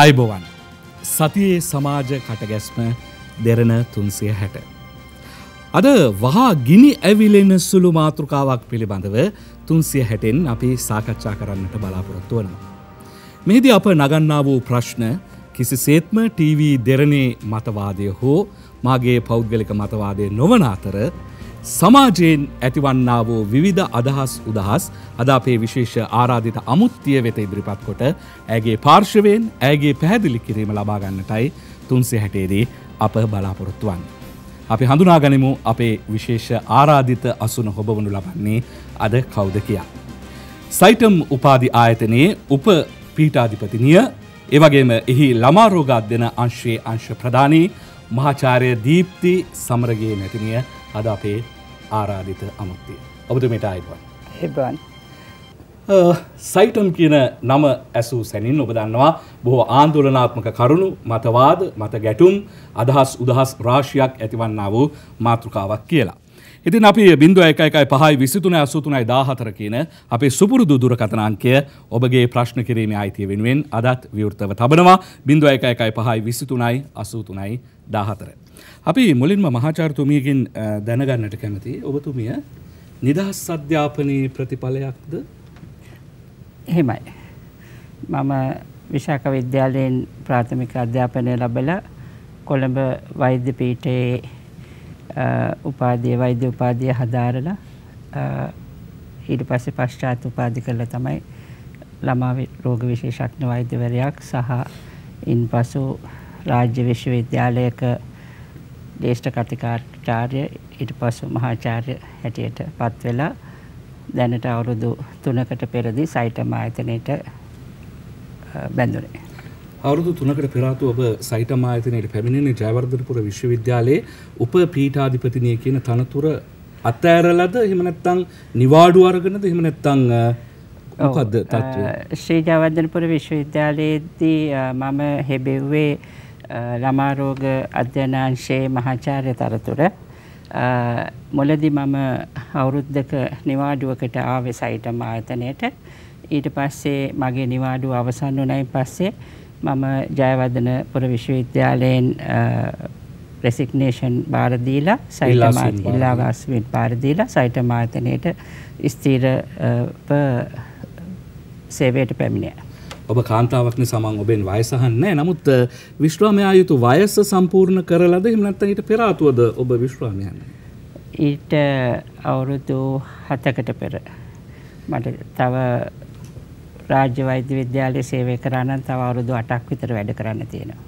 අයිබෝවන් සතියේ සමාජ කටගැස්ම දෙරන තුන්සිය හැට. අද වහා ගිනි ඇවිලෙන සුළු මාතෘකාවක් පිළිබඳව තුන්සිය හැටෙන් අපි සාකච්ඡා කරන්නට බලාපොරොත්තු වනවා. මෙහිදී අප නගන්නා වූ ප්‍රශ්න කිසිසේත්ම TV දෙරණේ මතවාදය හෝ මාගේ පෞද්ගලික මතවාදය නොවන අතර සමාජයෙන් ඇතිවන්නා වූ විවිධ අදහස් උදහස් අද අපේ විශේෂ ආරාධිත අමුත්තිය වෙත ඉදිරිපත් කොට ඇගේ පාර්ශවයෙන් ඇගේ පැහැදිලි කිරීම ලබාගන්නටයි තුන්සේ හැටේදී අප බලාපොරොත්තුවන්. අපි හඳුනාගනිමු අපේ විශේෂ ආරාධිත අසුන හොබවනු ලබන්නේ අද කෞද කියා. සයිටම් උපාධි ආයතනයේ උප පීටාධිපතිනිය එවගේම එහි ළමාරෝගාත් දෙන අංශයේ අංශ ප්‍රධානී මහාචාරය දීප්ති සමරගේ නැතිනිය අද අපේ ආරාධිත අමුත්තිය. ඔබතුමට අයිබන්. හිබන්. සයිටම් කියන නම ඇසූ සැනින් ඔබ දන්නවා බොහෝ ආන්දෝලනාත්මක කරුණු මතවාද මත ගැටුම් අදහස් උදහස් රාශියක් ඇතිවන්නා වූ මාතෘකාවක් කියලා. ඉතින් අපි බිඳුව එකයි පහයි විසිතුන ඇසුතුනයි දාහතර කියන අපේ සුපුරුදු දුරකථනාංකය ඔබගේ ප්‍රශ්න කිරීමේ අයිතිය වෙනුවෙන් අදත් විවෘතව තබනවා බිඳුව එකයි පහයි විසිතුනයි අසූතුනයි දාහතර. අපි මුලින්ම මහාචාර්තුමියකින් දැනගන්නට කැමති ඔබතුමිය නිදහස් අධ්‍යාපනයේ ප්‍රතිඵලයක්ද එහෙමයි මම විශාක විද්‍යාලයෙන් ප්‍රාථමික අධ්‍යාපනය ලබල කොළඹ වෛද්‍ය පීටයේ උපාධිය වෛද්‍ය උපාධිය හදාරලා ඊට පස්සේ පශ්චාත් උපාධි කරලා තමයි ළමා රෝග විශේෂඥ වෛද්‍යවරයක් සහ ඉන්පසු රාජ්‍ය විශ්වවිද්‍යාලයක දේශ්ඨ කතිකාචාර්ය ඊට පස්සේ මහාචාර්ය හැටියට පත් වෙලා දැනට අවුරුදු 3කට පෙරදී සයිටම ආයතනයේට බැඳුනේ. අවුරුදු 3කට පෙර ආතු ඔබ සයිටම ආයතනයේ පැමිණෙන ජයවර්ධනපුර විශ්වවිද්‍යාලයේ උප පීඨාධිපතිනිය කියන තනතුර අතෑරලද එහෙම නැත්නම් නිවාඩු අරගෙනද එහෙම නැත්නම් මොකද්ද තත්ත්වය? ශ්‍රී ජයවර්ධනපුර විශ්වවිද්‍යාලයේදී මම හෙබෙව්වේ ළමාරෝග අධ්‍යනාංශයේ මහාචාර්ය තරතුර මොලදි මම අවුරුද්දක නිවාඩුවකට ආවෙ සයිටම ආයතනයට ඊට පස්සේ මගේ නිවාඩුව අවසන් වුණයින් පස්සේ මම ජයවර්ධන පුර විශ්වවිද්‍යාලයෙන් රෙසිග්නේෂන් බාර දීලා සයිටම ඉල්ලාවාස්මින් බාර දීලා සයිටම ආයතනයට ස්ථිරව සේවයට පැමිණියා ඔබ කාන්තාවක්න සමන් ඔබෙන් වයසහන් නෑ නමුත් විශ්වාමයා යුතු වයස සම්පූර්ණ කරලද හිමනත්තන් ඊට පෙරාතුවද ඔබ විශ්වාමයන්න. ඊට අවුරුදු හතකට පෙර මට තව රාජ්‍ය වෛද්‍ය විද්‍යාලය සේවය කරන්න තව අවුරුදු අටක් විතර වැඩ කරන්න තියෙනවා.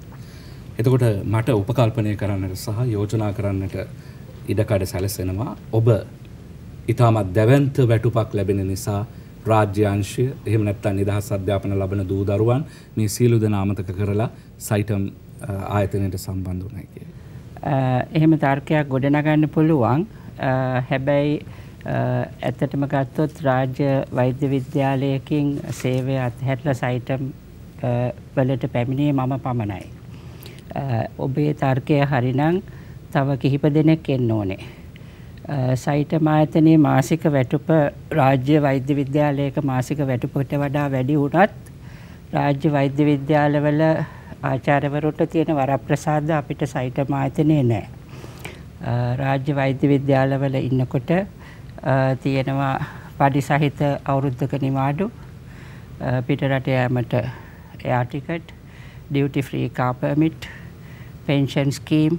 එතකොට මට උපකල්පනය කරන්නට සහ යෝජනා කරන්නට ඉඩකඩ සැලසෙනවා ඔබ ඉතාමත් දැවන්ත වැටුපක් ලැබෙන නිසා රාජ්‍යංශය එහෙම නැත්නම් නිදහස් අධ්‍යාපන ලබන දූ දරුවන් මේ සියලු දෙනා අමතක කරලා සයිටම් ආයතනයට සම්බන්ධ වුණා කියලා. එහෙම තර්කයක් ගොඩනගන්න පුළුවන්. හැබැයි ඇත්තටම ගත්තොත් රාජ්‍ය වෛද්‍ය විද්‍යාලයකින් සේවය අත්හැරලා සයිටම් වලට පැමිණියේ මම පමණයි. ඔබේ තර්කය හරිනම් තව කිහිප දෙනෙක් එන්න ඕනේ. සයිටම ආයතනයේ මාසික වැටුප රාජ්‍ය වෛද්‍ය විද්‍යාලයක මාසික වැටුපට වඩා වැඩි වුණත් රාජ්‍ය වෛද්‍ය විද්‍යාලවල ආචාර්යවරුන්ට තියෙන වරප්‍රසාද අපිට සයිටම ආයතනයේ නැහැ. රාජ්‍ය වෛද්‍ය විද්‍යාලවල ඉන්නකොට තියෙනවා පඩි සහිත අවුරුද්දක නිවාඩු පිටරට යෑමට එයා ticket duty free car permit pension scheme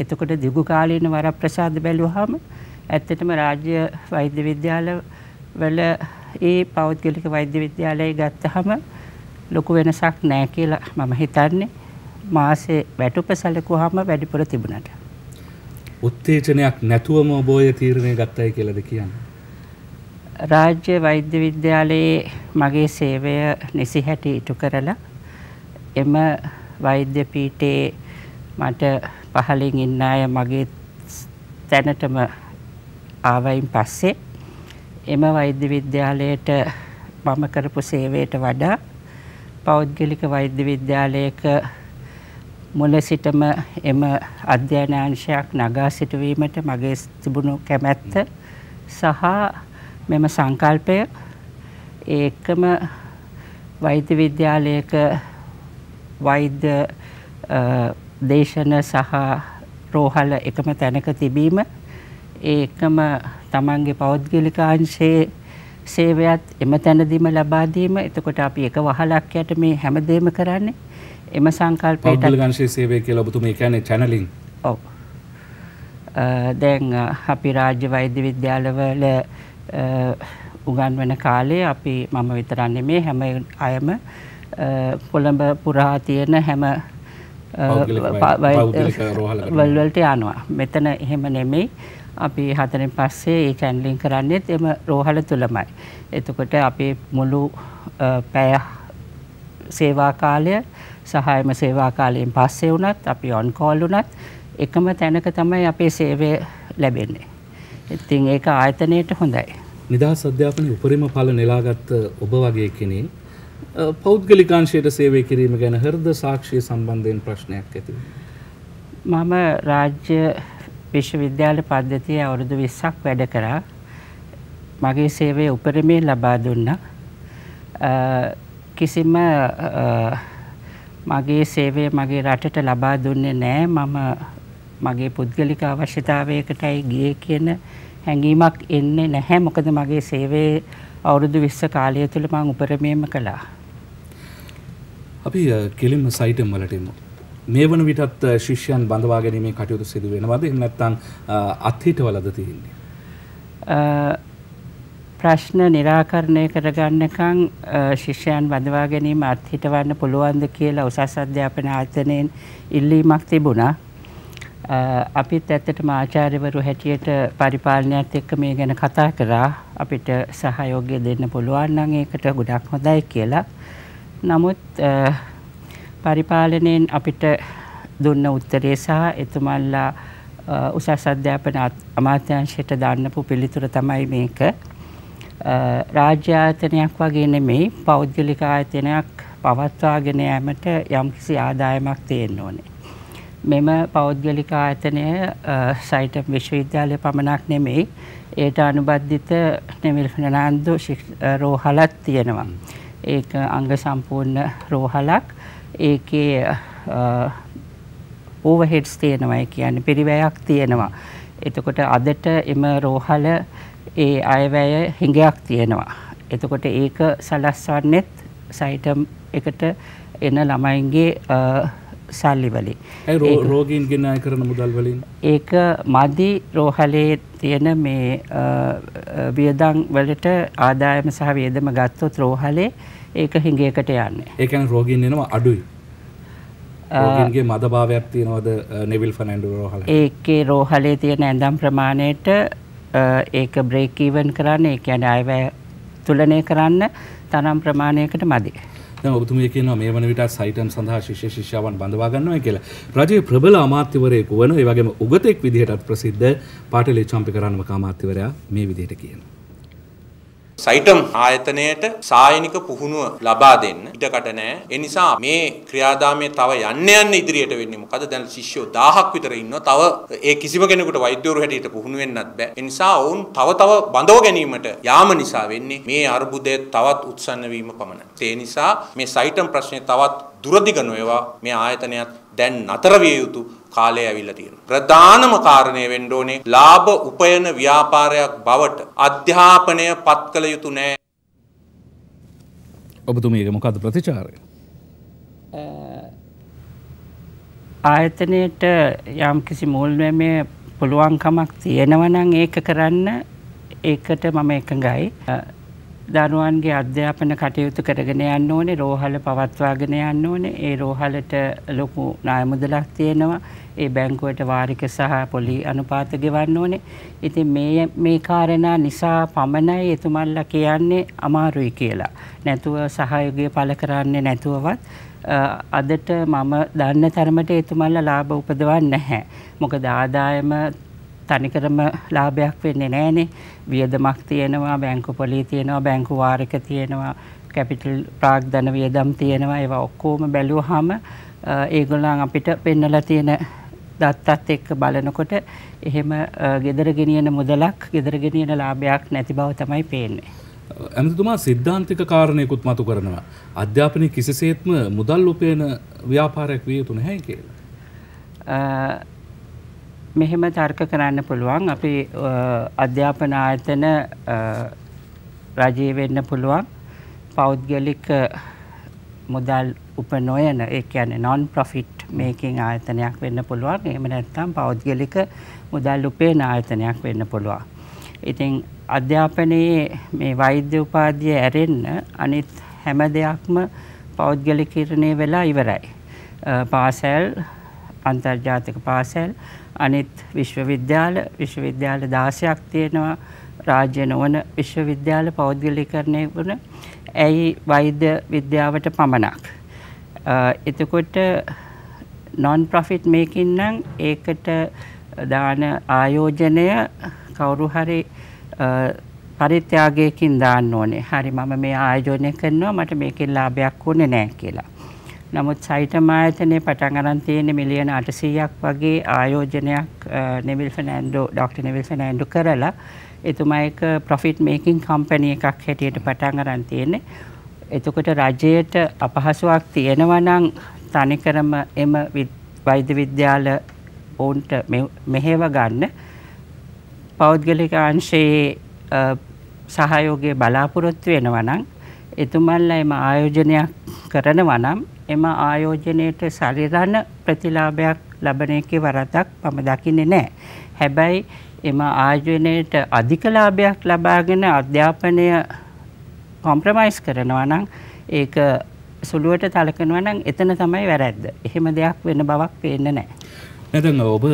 එතකොට දිගු කාලීන වරප්‍රසාද බැලුවාම ඇත්තටම රාජ්‍ය වෛද්‍ය විද්‍යාල වල ඒ පෞද්ගලික වෛද්‍ය විද්‍යාලය ගත්තහම ලොකු වෙනසක් නැහැ කියලා මම හිතන්නේ. මාසේ වැටුප සැලකුවාම වැඩිපුර තිබුණට. උත්තේජනයක් නැතුවම ඔබෝය තීරණය ගත්තයි කියලද කියන්න. රාජ්‍ය වෛද්‍ය විද්‍යාලයේ මගේ සේවය නිසි හැටි ඉටු කරලා එම වෛද්‍ය පීටේ මට පහලින් ඉන්න අය මගේ තැනටම ආවයින් පස්සේ එම වෛද්‍ය විද්‍යාලයට මම කරපු සේවයට වඩා පෞද්ගලික වෛද්‍ය විද්‍යාලයක මුල සිටම එම අධ්‍යයන අංශයක් නගා සිටුවීමට මගේ තිබුණු කැමැත්ත සහ මෙම සංකල්පය ඒකම වෛද්‍ය විද්‍යාලයක වෛද්‍ය දේශන සහ රෝහල එකම තැනක තිබීම ඒකම තමන්ගේ පෞද්ගලිකාංශයේ සේවයත් එම තැනදීම ලබා දීම එතකොට අපි එක වහලක් යට මේ හැමදේම කරන්නේ එම සංකල්පයට පෞද්ගලිකාංශයේ සේවය කියලා ඔබතුමා කියන්නේ channelling ඔව් දැන් අපි රාජ්‍ය වෛද්‍ය විද්‍යාලවල උගන්වන කාලේ අපි මම විතරක් නෙමේ හැම අයම කොළඹ පුරා තියෙන හැම වල්වලට යනවා. මෙතන එහෙම නෙමෙයි. අපි හතරෙන් පස්සේ ඒ කැන්ඩලින් කරන්නෙත් එම රෝහල තුළමයි. එතකොට අපේ මුළු පැය සේවාකාලය සහයම සේවාකාලයෙන් පස්සේ වුණත් අපි ඔන්කෝල් වුණත් එකම තැනක තමයි අපේ සේවය ලැබෙන්නේ. ඉතින් ඒක ආයතනයට හොඳයි. නිදහස් අධ්‍යාපනයේ උපරිම ඵල නෙලාගත් ඔබ වගේ කෙනෙක් පෞද්ගලිකාංශයට සේවය කිරීම ගැන හෘද සාක්ෂිය සම්බන්ධයෙන් ප්‍රශ්නයක් ඇති. මම රාජ්‍ය විශ්වවිද්‍යාල පද්ධතිය අවුරුදු 20ක් වැඩ කරා. මගේ සේවය උපරිමයෙන් ලබා දුන්නා. කිසිම මගේ සේවය මගේ රටට ලබා දුන්නේ නෑ මම මගේ පුද්ගලික අවශ්‍යතාවයකටයි ගියේ කියන හැඟීමක් එන්නේ නැහැ මොකද මගේ සේවයේ අවුරුදු විස්ස කාලය තුළ මං උපරමයම කළා. අපි කෙලින්ම සයිටම් වලටම. මේ වන විටත් ශිෂ්‍යයන් බඳවා ගැනීමේ කටයුතු සිදු වෙනවාද නැත්තං අත්හිට වලද තියන්නේ. ප්‍රශ්න නිරාකරණය කරගන්නකං ශිෂ්‍යයන් බඳවා ගැනීම අත්හිටවන්න පුළුවන්ද කියලා උසස් අධ්‍යාපන ආතනයෙන් ඉල්ලීමක් තිබුණා අපිත් ඇත්තටම ආචාර්යවරු හැටියට පරිපාලනයත් එක්ක මේ ගැන කතා කරා අපිට සහයෝගය දෙන්න පුළුවන් නම් ඒකට ගොඩක් හොඳයි කියලා. නමුත් පරිපාලනයෙන් අපිට දුන්න උත්තරේ සහ එතුමන්ලා උසස් අධ්‍යාපන අමාත්‍යංශයට දන්නපු පිළිතුර තමයි මේක. රාජ්‍ය ආයතනයක් වගේ නෙමෙයි පෞද්ගලික ආයතනයක් පවත්වාගෙන යෑමට යම්කිසි ආදායමක් තියෙන්න ඕනේ. මෙම පෞද්ගලික ආයතනය සයිට විශ්වවිද්‍යාලය පමණක් නෙමෙයි ඒට අනුබද්ධිත නෙමිල්නනාන්දු රෝහලත් තියෙනවා. ඒක අංග සම්පූර්ණ රෝහලක් ඒකේ ඕවහෙඩ්ස් තියෙනවයි කියන්න පිරිවැයක් තියෙනවා. එතකොට අදට එම රෝහල ඒ අයවැය හිඟයක් තියෙනවා. එතකොට ඒක සලස්වන්නෙත් සයිටම් එකට එන ළමයින්ගේ සල්ලි වලින්. ඒ රෝගීන් ගෙනාය කරන මුදල් වලින්. ඒක මදි රෝහලේ තියෙන මේ වියදම් වලට ආදායම සහ වියදම ගත්තොත් රෝහලේ ඒක හිඟයකට යන්නේ. ඒ කියන්නේ රෝගීන් එනවා අඩුයි. රෝගීන්ගේ මදභාවයක් තියෙනවද නෙවිල් ෆර්නැන්ඩෝ රෝහලේ? ඒකේ රෝහලේ තියෙන ඇඳම් ප්‍රමාණයට ඒක බ්‍රේක් ඊවන් කරන්න ඒ කියන්නේ අයවැය තුලනය කරන්න තරම් ප්‍රමාණයකට මදි. දැන් ඔබතුමිය කියනවා මේ වන විට සයිටම් සඳහා ශිෂ්‍ය ශිෂ්‍යාවන් බඳවා ගන්නවා කියලා. රජයේ ප්‍රබල අමාත්‍යවරයෙකු වන ඒ වගේම උගතෙක් විදිහටත් ප්‍රසිද්ධ පාටිලේ චම්පිකරන්මක අමාත්‍යවරයා මේ විදිහට කියනවා. සයිටම් ආයතනයට සායනික පුහුණුව ලබා දෙන්න ඉඩකට නෑ. ඒ නිසා මේ ක්‍රියාදාමය තව යන්න යන්න ඉදිරියට වෙන්නේ මොකද? දැන් ශිෂ්‍යෝ 1000ක් විතර ඉන්නවා. තව ඒ කිසිම කෙනෙකුට වෛද්‍යවරු හැටියට පුහුණු වෙන්නත් බෑ. ඒ නිසා ඔවුන් තව තව බඳව ගැනීමට යාම නිසා වෙන්නේ මේ අර්බුදය තවත් උත්සන්න වීම පමණයි. ඒ නිසා මේ සයිටම් ප්‍රශ්නේ තවත් දුරදිග නොයවා මේ ආයතනයත් දැන් නතර විය යුතු කාලය ඇවිල්ලා තියෙනවා. ප්‍රධානම කාරණය වෙන්න ඕනේ ලාභ උපයන ව්‍යාපාරයක් බවට අධ්‍යාපනය පත් කළ යුතු නෑ. ඔබතුමීගේ මොකද ප්‍රතිචාරය? ආයතනයට යම්කිසි මූල්වැමේ පුළුවන්කමක් තියෙනවනම් ඒක කරන්න ඒකට මම එකඟයි. දරුවන්ගේ අධ්‍යාපන කටයුතු කරගෙන යන්න ඕනේ රෝහල පවත්වාගෙන යන්න ඕනේ ඒ රෝහලට ලොකු ණය මුදලක් තියෙනවා ඒ බැංකුවට වාරික සහ පොලි අනුපාත ගෙවන්න ඕනේ. ඉතින් මේ මේ කාරණා නිසා පමණයි එතුමන්ලා කියන්නේ අමාරුයි කියලා. නැතුව සහයෝගය පළ කරන්නේ නැතුවවත් අදට මම දන්න තරමට එතුමන්ලා ලාභ උපදවන්නේ නැහැ. මොකද ආදායම තනිකරම ලාභයක් වෙන්නේ නැහනේ. වියදමක් තියෙනවා, බැංකු පොලි තියෙනවා, බැංකු වාරික තියෙනවා, කැපිටල් ප්‍රාග්ධන වියදම් තියෙනවා. ඒවා ඔක්කොම බැලුවාම ඒගොල්ලන් අපිට පෙන්වලා තියෙන දත්තත් එක්ක බලනකොට එහෙම gedara geniyana මුදලක් gedara geniyana ලාභයක් නැති බව තමයි පේන්නේ. ඇමතිතුමා සිද්ධාන්තික කාරණයකුත් මතු කරනවා. අධ්‍යාපනය කිසිසේත්ම මුදල් උපයන ව්‍යාපාරයක් විය යුතු නැහැ කියලා. මෙහෙම තර්ක කරන්න පුළුවන් අපි අධ්‍යාපන ආයතන රජයේ වෙන්න පුළුවන් පෞද්ගලික මුදල් උප නොයන ඒ කියන්නේ non profit මේකින් ආයතනයක් වෙන්න පුළුවන් එහෙම නැත්නම් පෞද්ගලික මුදල් උපයන ආයතනයක් වෙන්න පුළුවන්. ඉතින් අධ්‍යාපනයේ මේ වෛද්‍ය උපාධිය ඇරෙන්න අනිත් හැම දෙයක්ම පෞද්ගලිකීකරණය වෙලා ඉවරයි. පාසල් අන්තර්ජාතික පාසල් අනිත් විශ්වවිද්‍යාල විශ්වවිද්‍යාල 16ක් තියෙනවා රාජ්‍ය නොවන විශ්වවිද්‍යාල පෞද්ගලිකරණය වුණ ඇයි වෛද්‍ය විද්‍යාවට පමණක්. එතකොට නොන් ප්‍රොෆිට් මේකින් නම් ඒකට දාන ආයෝජනය කවුරු හරි පරිත්‍යාගයකින් දාන්න ඕනේ. හරි මම මේ ආයෝජනය කරනවා මට මේකෙන් ලාභයක් වුණේ නැහැ කියලා. නමුත් සයිටම ආයතනයේ පටන් අරන් තියෙන මිලියන 800ක් වගේ ආයෝජනයක් නෙවිල් ෆර්නෑන්ඩෝ ඩොක්ටර් නෙවිල් ෆර්නෑන්ඩෝ කරලා එතුමා එක ප්‍රොෆිට් මේකින් කම්පැනි එකක් හැටියට පටන් අරන් තියෙන්නේ. එතකොට රජයට අපහසුාවක් තියෙනවා නම් තනිකරම එම වෛද්‍ය විද්‍යාල ඔවුන්ට මෙහෙව ගන්න පෞද්ගලික අංශයේ සහයෝගය බලාපොරොත්තු වෙනවා නම් එතුමන්ලා එම ආයෝජනයක් කරනවා නම් එම ආයෝජනයට සරිරණ ප්‍රතිලාභයක් ලබන එකේ වරදක් මම දකින්නේ නැහැ. හැබැයි එම ආයෝජනයට අධික ලාභයක් ලබාගෙන අධ්‍යාපනය කොම්ප්‍රොමයිස් කරනවා නම් ඒක සුළුවට සලකනවා නම් එතන තමයි වැරද්ද. එහෙම දෙයක් වෙන බවක් පේන්නේ නැහැ. නැදන් ඔබ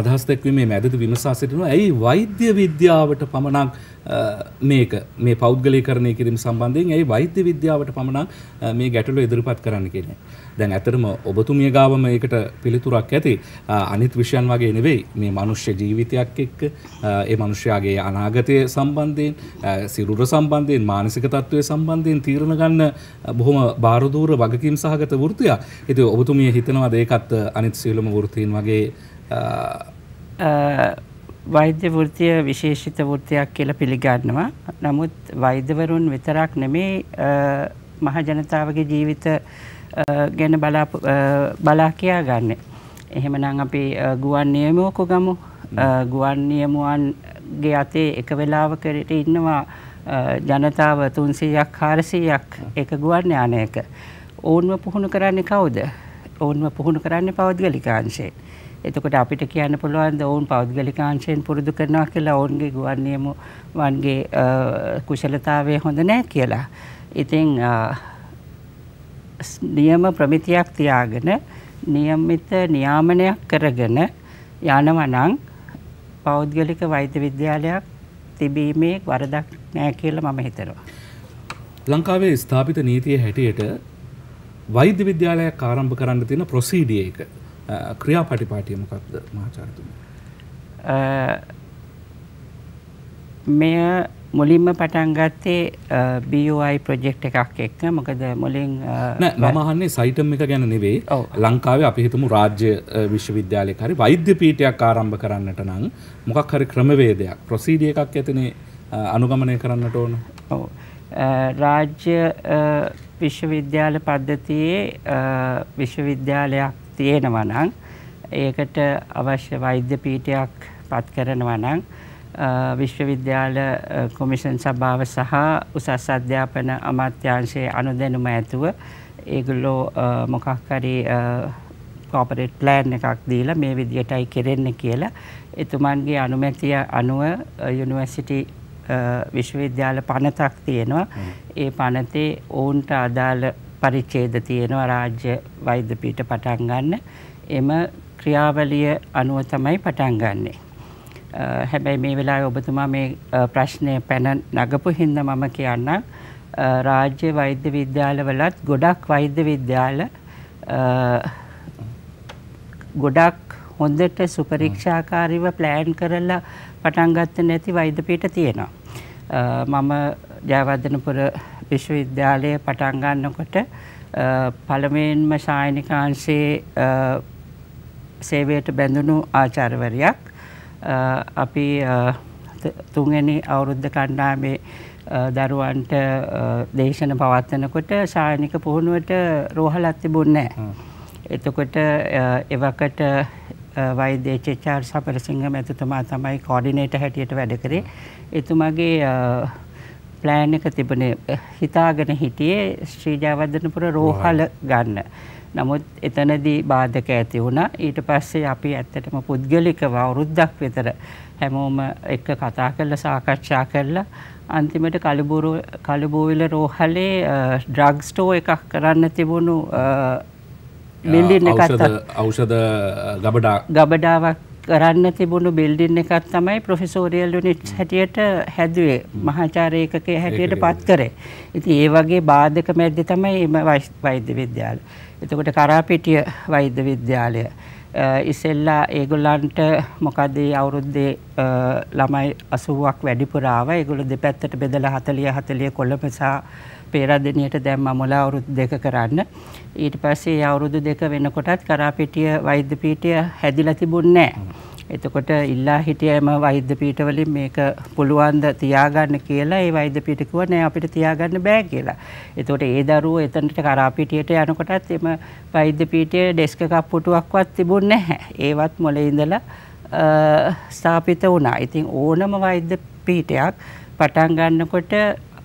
අදහස් දැක්වීමේ මැදද විමසා සිටිනවා ඇයි වෛද්‍ය විද්‍යාවට පමණක් මේක මේ පෞද්ගලීකරණය කිරීම සම්බන්ධයෙන් ඇයි වෛද්‍ය විද්‍යාවට පමණක් මේ ගැටලු ඉදිරිපත් කරන්න කියන්නේ. දැන් ඇතරම ඔබතුමිය ගාවම ඒකට පිළිතුරක් ඇති අනිත් විෂයන් වගේ නෙවෙයි මේ මනුෂ්‍ය ජීවිතයක් එක්ක ඒ මනුෂ්‍යයාගේ අනාගතය සම්බන්ධයෙන් සිරුර සම්බන්ධයෙන් මානසික තත්ත්වය සම්බන්ධයෙන් තීරණ ගන්න බොහොම බාරදූර වගකීම් සහගත වෘතිය ඉති ඔබතුමිය හිතනවා ඒකත් අනිත් සියලුම වෘතීන් වගේ වෛද්‍ය වෘතිය විශේෂිත වෘතියක් කියලා පිළිගන්නවා. නමුත් වෛද්‍යවරුන් විතරක් නෙමේ මහජනතාවගේ ජීවිත ගැන බලා කියා ගන්න. එහෙමනම් අපි ගුවන් නියමුවකු ගමු ගුවන් නියමුවන්ගේ අතේ එක වෙලාවකට ඉන්නවා ජනතාව තුන්සීයක් හාරසීයක් එක ගුවන් යානයක. ඔවුන්ව පුහුණු කරන්නේ කවුද. ඔවුන්ව පුහුණු කරන්නේ පෞද්ගලිකාංශේ. එතකොට අපිට කියන්න පුළුවන් ඔවුන් පෞද්ගලිකාංශයෙන් පුරුදු කරනවා කියලා ඔවුන්ගේ ගුවන් නියමුවන්ගේ කුශලතාවය හොඳ නැහැ කියලා. ඉතින් නියම ප්‍රමිතියක් තියාගෙන නියමිත නියාමනයක් කරගෙන යනවා නම් පෞද්ගලික වෛද්‍ය විද්‍යාලයක් තිබීමේ වරදක් නෑ කියලා මම හිතනවා. ලංකාවේ ස්ථාපිත නීතිය හැටියට වෛද්‍ය විද්‍යාලයක් ආරම්භ කරන්න තියෙන ප්‍රොසීඩිය එක ක්‍රියාපටිපාටිය මොකක්ද මහාචාර්යතුමනි? මෙය මුලින්ම පටන් ගත්තේ BUI ප්‍රොජෙක්් එකක් එක්ක මොකද මුලින් නමහන්නේ සයිටම් එක ගැන නෙවෙයි ලංකාවේ අපි හිතමු රාජ්‍ය විශ්වවිද්‍යාලය හරි වෛද්‍ය පීටයක් ආරම්භ කරන්නට නම් මොකක් හරි ක්‍රමවේදයක් ප්‍රොසීඩිය එකක් ඇතිනේ අනුගමනය කරන්නට ඕන ඔව රාජ්‍ය විශ්වවිද්‍යාල පද්ධතියේ විශ්වවිද්‍යාලයක් තියෙනවා නම් ඒකට අවශ්‍ය වෛද්‍ය පීටයක් පත් කරනවා නම් විශ්වවිද්‍යාල කොමිෂන් සභාව සහ උසස් අධ්‍යාපන අමාත්‍යංශයේ අනුදැනුම ඇතුව ඒගොල්ලෝ මොකක් හරි කෝපරේට් ප්ලෑන් එකක් දීලා මේ විදියටයි කෙරෙන්නේ කියලා එතුමන්ගේ අනුමැතිය අනුව යුනිවර්සිටි විශ්වවිද්‍යාල පනතක් තියෙනවා ඒ පනතේ ඔවුන්ට අදාළ පරිච්ඡේද තියෙනවා රාජ්‍ය වෛද්‍ය පීඨ පටන් ගන්න එම ක්‍රියාවලිය අනුව තමයි පටන් ගන්නේ හැබැයි මේ වෙලා ඔබතුමා මේ ප්‍රශ්නය පැන නගපු හින්ද මම කියන්න රාජ්‍ය වෛද්‍ය විද්‍යාලවලත් ගොඩක් වෛද්‍ය විද්‍යාල ගොඩක් හොඳට සුපරීක්ෂාකාරීව ප්ලෑන් කරලා පටන්ගත්ත නැති වෛද්‍යපීට තියෙනවා. මම ජයවර්ධනපුර විශ්වවිද්‍යාලය පටන්ගන්නකොට පළමෙන්ම ශායනිකාංශයේ සේවයට බැඳුණු ආචාරවරයක් අපි තුන්ගනි අවුරුද්ධ කණ්ඩාමේ දරුවන්ට දේශන පවත්වනකොට ශායනික පුහුණුවට රෝහලත් තිබුන්නේ එතකොට එවකට වෛද්‍යචාර් සපරසිංහ මැතිතුමා තමයි කෝඩිනේට හැටියට වැඩ කරේ එතුමගේ ප්ලෑන් එක තිබුණේ හිතාගෙන හිටියේ ශ්‍රීජාවර්ධනපුර රෝහල ගන්න. නමුත් එතනදී බාධක ඇති වුණා. ඊට පස්සේ අපි ඇත්තටම පුද්ගලිකව අවුරුද්දක් විතර හැමෝම එක්ක කතා කරලා සාකච්ඡා කරලා අන්තිමට කලබුරු කලබෝවිල රෝහලේ ඩ්‍රග් ස්ටෝ එකක් කරන්න තිබුණු බිල්ඩින් එකක් ඖෂධ ගබඩා ගබඩාවක් කරන්න තිබුණු බිල්ඩින් එකක් තමයි ප්‍රොෆෙසෝරියල් යුනිට් හැටියට හැදුවේ මහාචාර්ය ඒකකයේ හැටියට පත් කරේ. ඉතින් ඒ වගේ බාධක මැද්දේ තමයි මේ වෛද්‍ය විද්‍යාලය එතකොට කරාපිටිය වෛද්‍ය විද්‍යාලය ඉස්සෙල්ලා ඒගොල්ලන්ට මොකද අවුරුද්දේ ළමයි 80ක් වැඩිපුර ආවා. ඒගොල්ලෝ දෙපැත්තට බෙදලා 40 40 කොළඹ සහ පේරාදෙණියට දැම්මා මුල අවුරුදු දෙක කරන්න. ඊට පස්සේ අවුරුදු දෙක වෙනකොටත් කරාපිටිය වෛද්‍ය පීඨය හැදිලා තිබුණේ නැහැ. එතකොට ඉල්ලා හිටියම වෛද්‍ය පීඨවලින් මේක පුළුවන් ද තියාගන්න කියලා ඒ වෛද්‍ය පීඨ කිව්වා නෑ අපිට තියාගන්න බෑ කියලා. එතකොට ඒ දරුවෝ එතනට කරා පිටියට යනකොටත් එම වෛද්‍ය පීඨයේ ඩෙස්ක කප්පුටුවක්වත් තිබුණේ නැහැ. ඒවත් මොලේ ඉඳලා ස්ථාපිත වුණා. ඉතින් ඕනම වෛද්‍ය පීඨයක් පටන් ගන්නකොට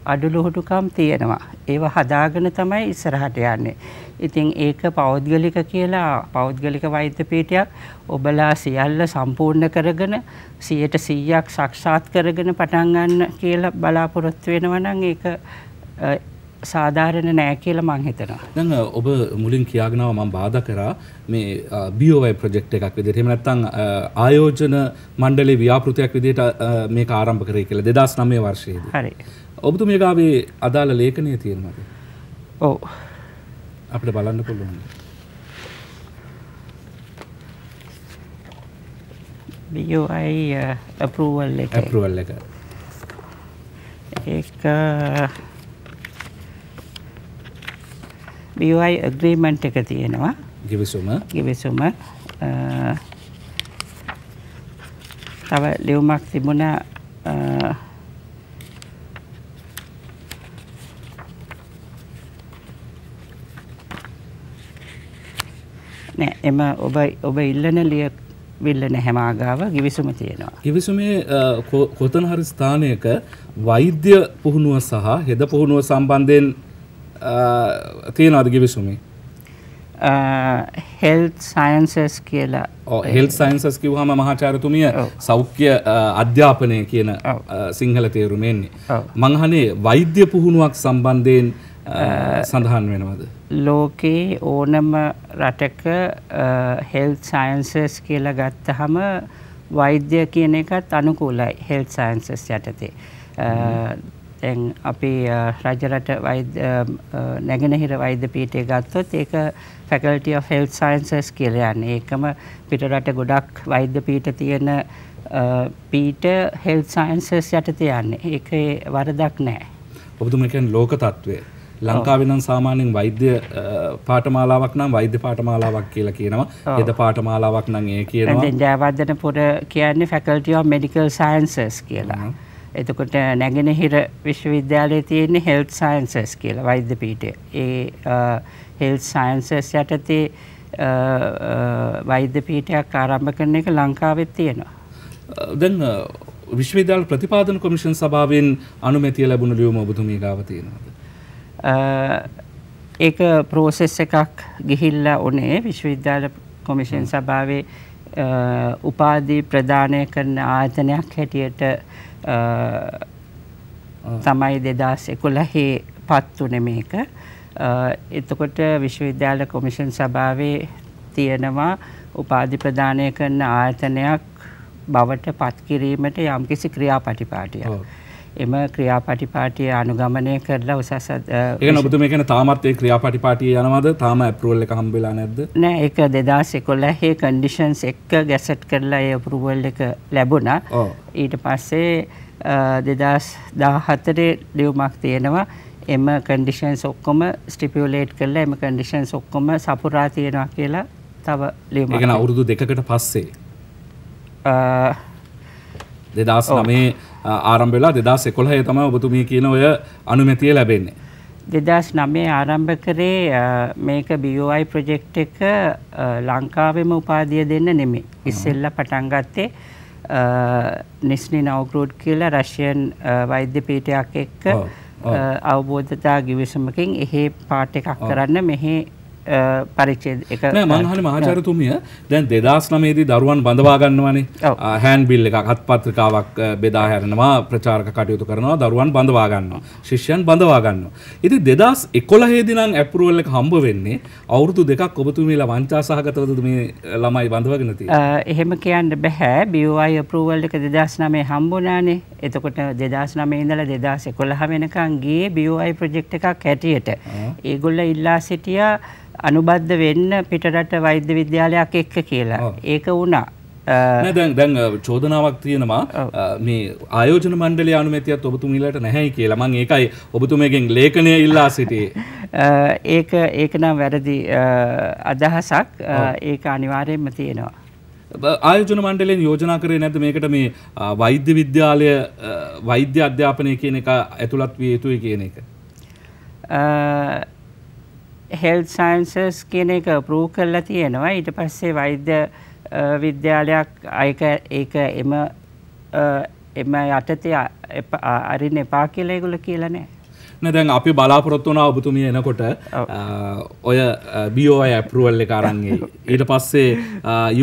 අඩුලුහුටුකම් තියෙනවා. ඒව හදාගෙන තමයි ඉස්සරහට යන්නේ. ඉතින් ඒක පෞද්ගලික කියලා පෞද්ගලික වෛද්‍ය පීඨයක් ඔබලා සියල්ල සම්පූර්ණ කරගෙන 100%ක් සාක්ෂාත් කරගෙන පටන් ගන්න කියලා බලාපොරොත්තු වෙනවා නම් ඒක සාධාරණ නෑ කියලා මං හිතනවා. දැන් ඔබ මුලින් කියාගෙනව මම බාධා කරා මේ BOY ප්‍රොජෙක්ට් එකක් විදිහට. එහෙම නැත්නම් ආයෝජන මණ්ඩලයේ ව්‍යාපෘතියක් විදිහට මේක ආරම්භ කරේ කියලා 2009 වර්ෂයේදී. හරි. ඔබතුමියගේ අදාළ ලේඛනය තියෙනවද? ඔව්. අපිට බලන්න පුළුවන්. BOI uh, approval එක. approval එක. ඒක BOI agreement එක තියෙනවා. ගිවිසුම. ගිවිසුම. Uh, තව ලියුමක් තිබුණා uh, නෑ එම ඔබ ඔබ ඉල්ලන ලිය විල්ලන හැමාගාව ගිවිසුම තියෙනවා. ගිවිසුමේ කොතන හරි ස්ථානයක වෛද්‍ය පුහුණුව සහ හෙද පුහුණුව සම්බන්ධයෙන් තියෙනවාද ගිවිසුමේ. හෙල් සයින්සස් කියලා හෙල් සයින්සස් කිව්හම මහාචාරතුමිය සෞඛ්‍ය අධ්‍යාපනය කියන සිංහල තේරුමෙන්නේ. මංහනේ වෛද්‍ය පුහුණුවක් සම්බන්ධයෙන් සඳහන් වෙනවද. ලෝකයේ ඕනම රටක හෙල් සයින්සස් කියලා ගත්තහම වෛද්‍ය කියන එකත් අනුකූලයි හෙල් සයින්සස් යටතේ. තැන් අපි රජරට නැගෙනහිර වෛද්‍ය පීටය ගත්තොත් ඒක ෆැකල්ටිය ෆෙල් සයින්සස් කියලයන්න ඒකම පිටරට ගොඩක් වෛද්‍ය පීට තියෙන පීට හෙල් සයින්සස් යටතයන්න ඒ වරදක් නෑ. ඔබතුමකැන් ලෝක තත්ත්වය ලංකාවේ නම් සාමාන්‍යයෙන් වෛද්‍ය පාඨමාලාවක් නම් වෛද්‍ය පාඨමාලාවක් කියලා කියනවා. හෙද පාඨමාලාවක් නම් ඒ කියනවා. දැන් ජයවර්ධනපුර කියන්නේ Faculty of Medical Sciences කියලා. එතකොට නැගෙනහිර විශ්වවිද්‍යාලයේ තියෙන Health Sciences කියලා වෛද්‍ය පීඨය. ඒ Health Sciences යටතේ වෛද්‍ය පීඨයක් ආරම්භ කරන එක ලංකාවෙත් තියෙනවා. දැන් විශ්වවිද්‍යාල ප්‍රතිපාදන කොමිෂන් සභාවෙන් අනුමැතිය ලැබුණු ලියුම ඔබතුමී ගාව තියෙනවද? ඒක ප්‍රෝසෙස් එකක් ගිහිල්ලා උනේ විශ්වවිද්‍යාල කොමිෂන් සභාවේ උපාධි ප්‍රදානය කරන ආයතනයක් හැටියට තමයි දෙදස් එකොළහේ පත්වන මේක එතකොට විශ්වවිද්‍යාල කොමිෂන් සභාවේ තියෙනවා උපාධි ප්‍රදානය කරන ආයතනයක් බවට පත්කිරීමට යම්කිසි ක්‍රියා පටිපාටිය. එම ක්‍රියාපටිපාටිය අනුගමනය කරලා උසස් ඒ නොබතු මේ කියන තාමත් ඒ ක්‍රියාපටිපාටිය යනවද තාම ඇප්‍රෝල් එක හම්බෙලා නැද්ද නෑ ඒක 2011 හේ කන්ඩිෂන්ස් එක්ක ගැසට් කරලා ඒ අප්‍රූවල් එක ලැබුණා ඊට පස්සේ 2014 ලියුමක් තියෙනවා එම කන්ඩිෂන්ස් ඔක්කොම ස්ටිපියුලේට් කරලා එම කන්ඩිෂන්ස් ඔක්කොම සපුරා තියෙනවා කියලා තව ලියුමක් ඒක අවුරුදු දෙකකට පස්සේ දෙදස් නමේ ආරම්භවෙලා දෙදස් එකොළහය තම ඔබතුමී කියන ඔය අනුමැතිය ලැබෙන්නේ. දෙදස් නමේ ආරම්භ කරේ මේක බියෝයි ප්‍රජෙක්් එක ලංකාවෙම උපාදිය දෙන්න නෙමේ ඉස්සෙල්ල පටන්ගත්තේ නිස්නි නවගරෝඩ් කියලා රශයන් වෛද්‍ය පීටයක් එක්ක අවබෝධතා ගිවිසමකින් එහෙ පාට එකක් කරන්න මෙහේ පරිච්චේද එක මංහනි මහාචරතුමිය දැන් දෙදස් නමේදී දරුවන් බඳවා ගන්නවනේ හැන් බිල් එකක් හත් පත්‍රිකාවක් බෙදා හැරෙනවා ප්‍රචාරක කටයුතු කරනවා දරුවන් බඳවා ගන්නවා ශිෂ්‍යයන් බඳවා ගන්නවා ඉතින් දෙදස් එකොළහේදී නම් ඇප්‍රූවල් එක හම්බ වෙන්නේ අවුරුදු දෙකක් ඔබතුමීලා වංචා සහගතවද මේ ළමයි බඳවගෙන තියෙන්නේ එහෙම කියන්න බෑ BOI අප්‍රූවල් එක 2009 හම්බුණානේ එතකොට 2009 ඉඳලා 2011 වෙනකන් ගියේ BOI ප්‍රොජෙක්ට් එකක් හැටියට ඒගොල්ලෝ ඉල්ලා සිටියා අනුබද්ධ වෙන්න පිටරට වෛද්‍ය විද්‍යාලයක් එක්ක කියලා. ඒක වුණා. දැන් දැන් චෝදනාවක් තියෙනවා මේ ආයෝජන මණ්ඩලය අනුමැතියත් ඔබතුමීලට නැහැයි කියලා මම ඒකයි ඔබතුමගෙන් ලේඛනය ඉල්ලා සිටියේ ඒක ඒක නම් වැරදි අදහසක් ඒක අනිවාර්යයෙන්ම තියෙනවා ආයෝජන මණ්ඩලයෙන් යෝජනා කරේ නැද්ද මේකට මේ වෛද්‍ය විද්‍යාලය වෛද්‍ය අධ්‍යාපනය කියන එක ඇතුළත් විය යුතුයි කියන එක හෙල්ත් සයින්සස් කියන එක ප්‍රූ කරලා තියෙනවා ඊට පස්සේ වෛද්‍ය විද්‍යාලයක් අයක ඒක එම එම යටතේ අරින්න එපා කියලා ඒගොල්ල කියලා නෑ දැන් අපි බලාපොරොත්තු වුණා ඔබතුමිය එනකොට ඔය BOI approval එක අරන් ඊට පස්සේ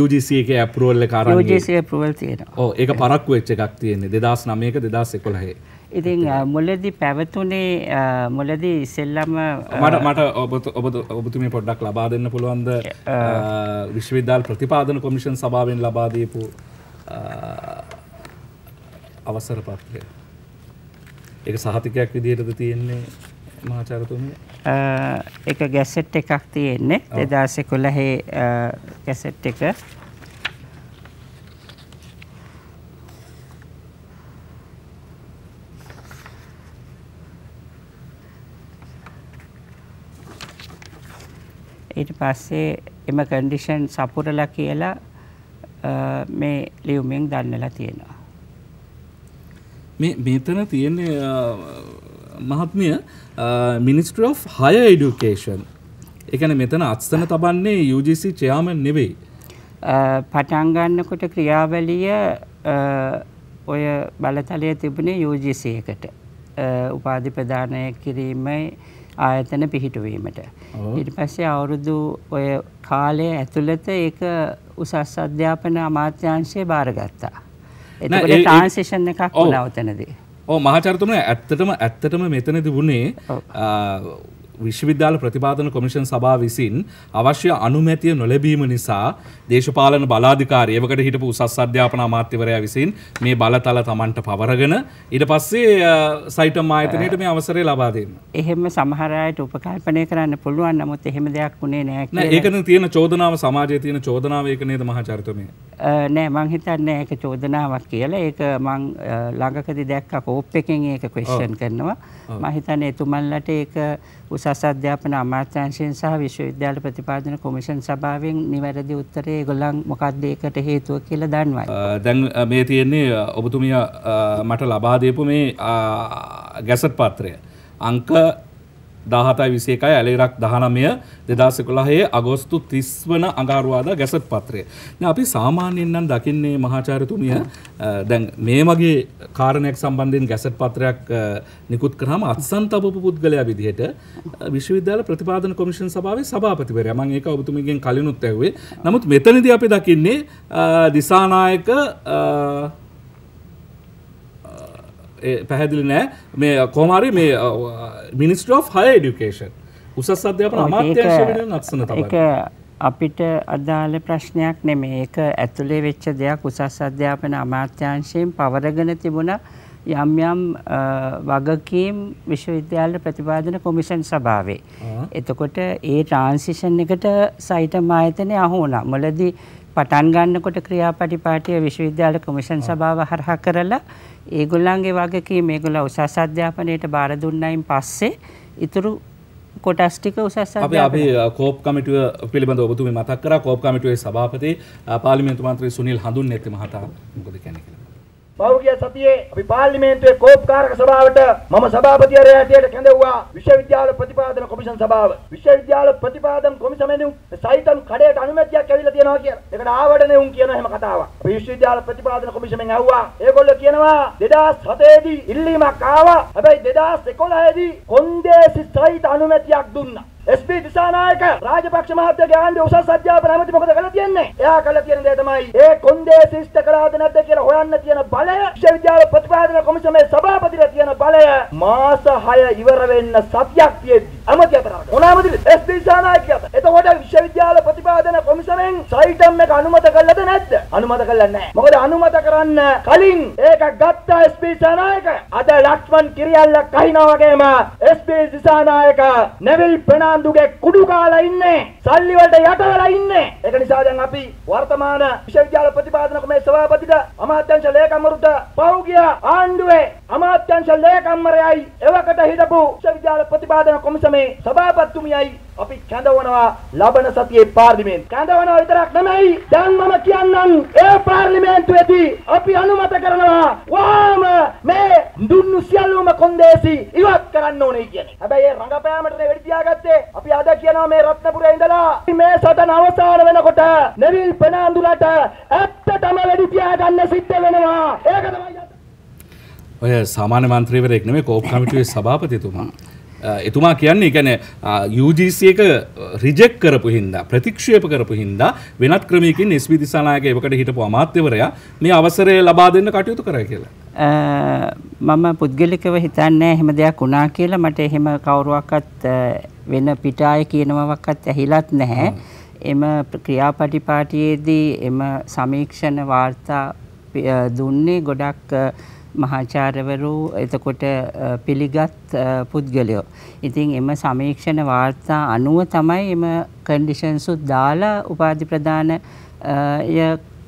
UGC එකේ approval එක අරන් UGC approval තියෙනවා. ඔව් ඒක පරක්කු වෙච්ච එකක් තියෙන්නේ 2009 ක 2011 ඉතින් මුලදී පැවතුනේ මුලදී ඉස්සෙල්ලම මට මට ඔබ ඔබතුමේ පොඩ්ඩක් ලබා දෙන්න පුළුවන්ද විශ්වවිද්‍යාල ප්‍රතිපාදන කොමිෂන් සභාවෙන් ලබා දීපු අවසර පත්‍රය. ඒක සහතිකයක් විදිහටද තියෙන්නේ මහාචාර්යතුමනි? ඒක ගැසට් එකක් තියෙන්නේ 2011 ගැසට් එක. ඊට පස්සේ එම කන්ඩිෂන් සපුරලා කියලා මේ ලියුමෙන් දන්නලා තියෙනවා. මේ මෙතන තියෙන මහත්මිය මිනිස්ට්‍ර of හය එඩුකේෂන් එකන මෙතන අත්සන තබන්නේ UGC චයාමන් නෙවෙයි. පටන්ගන්නකොට ක්‍රියාවලිය ඔය බලතලය තිබුණේ UGC එකට උපාධිපධානය කිරීමයි ආයතන පිහිටුවීමට. ඊට පස්සේ අවුරුදු ඔය කාලය ඇතුළත ඒක උසස් අධ්‍යාපන අමාත්‍යංශය බාරගත්තා. එතකොට ට්‍රාන්සිෂන් එකක් වුණා උතනදී. ඔව් මහාචාර්යතුමනි ඇත්තටම ඇත්තටම මෙතනදී වුණේ විශ්වවිද්‍යාල ප්‍රතිපාදන කොමිෂන් සභා විසින් අවශ්‍ය අනුමැතිය නොලැබීම නිසා දේශපාලන බලාධිකාරී එවකට හිටපු උසස් අධ්‍යාපන අමාත්‍යවරයා විසින් මේ බලතල Tamanට පවරගෙන ඊට පස්සේ සයිටම් ආයතනයට මේ අවසරය ලබා දෙන්න. එහෙම සමහර අයට උපකල්පනය කරන්න පුළුවන් නමුත් එහෙම දෙයක් උනේ නෑ කියලා. නෑ ඒකනේ තියෙන චෝදනාව සමාජයේ තියෙන චෝදනාව ඒක නේද මහාචාර්යතුමනි. නෑ මං හිතන්නේ ඒක චෝදනාවක් කියලා. ඒක මං ළඟකදී දැක්ක කෝප් එකෙන් ඒක ක්වෙස්චන් කරනවා. මම හිතන්නේ එතුමන්ලට ඒක උසස් අධ්‍යාපන අමාත්‍යංශයෙන් සහ විශ්වවිද්‍යාල ප්‍රතිපාදන කොමිෂන් සභාවෙන් නිවැරදි උත්තරේ ඒගොල්ලන් මොකක්ද ඒකට හේතුව කියලා දන්වයි. දැන් මේ තියෙන්නේ ඔබතුමිය මට ලබා දීපු මේ ගැසට් පත්‍රය. අංක දාහතයි විසේකයි ඇලිරක් දහනමය දෙදස කොළහයේ අගෝස්තු තිස් වන අඟාරවාද ගැසත් පත්‍රය. අපි සාමාන්‍යෙන්න්නන් දකින්නේ මහාචාරතුමිය දැන් මේ මගේ කාරණයක් සම්බන්ධයෙන් ගැසට පත්‍රයක් නිකුත් කරහම අත්සන් තබපු පුද්ගලයා විදිහට විශ්වවිද්‍යාල ප්‍රතිපාදන කොමිෂන් සභාව සභාපතිවරය මං ඒක ඔබතුමගෙන් කලිනුත් ඇවේ නමුත් මෙතනද අපි දකින්නේ දිසානායක පැහැදිලි නෑ මේ කෝමාරි මේ මිනිස්ටෝ හය ඩිකේෂන් උසස් අධ්‍යාපන අමාත්‍යංශ ලක්ෂණ තමයි අපිට අදාළ ප්‍රශ්නයක් නෙමේ ඒක ඇතුලේ වෙච්ච දෙයක් උසස් අධ්‍යාපන අමාත්‍යංශයෙන් පවරගෙන තිබුණ යම් යම් වගකීම් විශ්වවිද්‍යාල ප්‍රතිපාදන කොමිෂන් සභාවේ. එතකොට ඒ ට්‍රාන්සිෂන් එකට සයිටම් ආයතනය අහු වුණා. මුලදී පටන් ගන්නකොට ක්‍රියාපටිපාටිය විශ්වවිද්‍යාල කොමිෂන් සභාව හරහා කරලා ඒගොල්ලන්ගේ වගකීම මේගොල්ලෝ උසස් අධ්‍යාපනයට බාර දුන්නයින් පස්සේ ඉතුරු කොටස්ටික උසස් අපි අපි කෝප් කමිටුව පිළිබඳ ඔබතුමී මතක් කරා කෝප් කමිටුවේ සභාපති පාර්ලිමේන්තු මන්ත්‍රී සුනිල් හඳුන් නැති මහතා මොකද කියන්නේ කියලා පෞර්ගිය සතියේ අපි පාර්ලිමේන්තුවේ කෝපකාරක සභාවට මම සභාපතිවරයා හැටියට කැඳවුවා විශ්වවිද්‍යාල ප්‍රතිපාදන කොමිෂන් සභාව. විශ්වවිද්‍යාල ප්‍රතිපාදන කොමිසමෙන් සයිතන් කඩේට අනුමැතියක් ඇවිල්ලා තියෙනවා කියලා. ඒකට ආවඩනේ උන් කියන හැම කතාවක්. අපි විශ්වවිද්‍යාල ප්‍රතිපාදන කොමිෂමෙන් ඇහුවා. ඒගොල්ලෝ කියනවා 2007 දී ඉල්ලීමක් ආවා. හැබැයි 2011 දී කොන්දේසි සයිත අනුමැතියක් දුන්නා. SP දිසානායක රාජපක්ෂ මහත්තයාගේ ආණ්ඩුවේ උසස් අධ්‍යාපන ඇමති මොකද කරලා තියන්නේ? එයා කරලා තියෙන දේ තමයි ඒ කොන්දේසි ඉෂ්ට කළාද නැද්ද කියලා හොයන්න තියෙන බලය විශ්වවිද්‍යාල ප්‍රතිපාදන කොමිසමේ සභාපතිලා තියෙන බලය මාස 6 ඉවර වෙන්න සතියක් තියෙද්දි අනුමැතිය කරාට මොනවාමද එස්.ඩී.ශා නායකයාට. එතකොට විශ්වවිද්‍යාල ප්‍රතිපාදන කොමිසමෙන් සයිටම් එක අනුමත කළද නැද්ද? අනුමත කළා නැහැ. මොකද අනුමත කරන්න කලින් ඒක ගත්ත එස්.පී.ශා නායක අද ලක්ෂ්මන් කිරියල්ල කහිනා වගේම එස්.පී.ශා නායක නෙවිල් ප්‍රනාන්දුගේ කුඩු කාලා ඉන්නේ. සල්ලි වලට යට වෙලා ඉන්නේ. ඒක නිසා දැන් අපි වර්තමාන විශ්වවිද්‍යාල ප්‍රතිපාදන කොමේ සභාපතිට අමාත්‍යංශ ලේකම්වරුට පහු ගියා ආණ්ඩුවේ අමාත්‍යංශ ලේකම්වරයයි එවකට හිටපු විශ්වවිද්‍යාල ප්‍රතිපාදන කොමිසමේ පාර්ලිමේ සභාපතිතුමියයි අපි කැඳවනවා ලබන සතියේ පාර්ලිමේන්තු කැඳවනවා විතරක් නෙමෙයි දැන් මම කියන්නම් ඒ පාර්ලිමේන්තුවේදී අපි අනුමත කරනවා වහාම මේ දුන්නු සියලුම කොන්දේසි ඉවත් කරන්න ඕනේ කියන්නේ. හැබැයි ඒ රංගපෑමට නෙවෙයි තියාගත්තේ. අපි අද කියනවා මේ රත්නපුරේ ඉඳලා මේ සටන අවසන් වෙනකොට නෙවිල් පෙනාඳුරට ඇත්තටම වෙඩි තියාගන්න සිද්ධ වෙනවා. ඒක තමයි ඔය සාමාන්‍ය මන්ත්‍රීවරයෙක් නෙමෙයි කෝප් කමිටුවේ සභාපතිතුමා එතුමා කියන්නේ ගැන UGC එක රිජෙක් කරපු හින්දා ප්‍රතික්ෂේප කරපු හින්දා වෙනත් ක්‍රමයකින් ස්වි දිසානායක එවකට හිටපු අමාත්‍යවරයා මේ අවසරය ලබා දෙන්න කටයුතු කරයි කියලා. මම පුද්ගලිකව හිතන්නේ එහෙම දෙයක් වුණා කියලා මට එහෙම කවුරුවක්වත් වෙන පිටාය කියනවක්වත් ඇහිලත් නැහැ. එම ක්‍රියාපටිපාටියේදී එම සමීක්ෂණ වාර්තා දුන්නේ ගොඩක් මහාචාර්යවරු එතකොට පිළිගත් පුද්ගලයෝ. ඉතින් එම සමීක්ෂණ වාර්තා අනුව තමයි එම කන්ඩිෂන්සුත් දාලා උපාධි ප්‍රදානය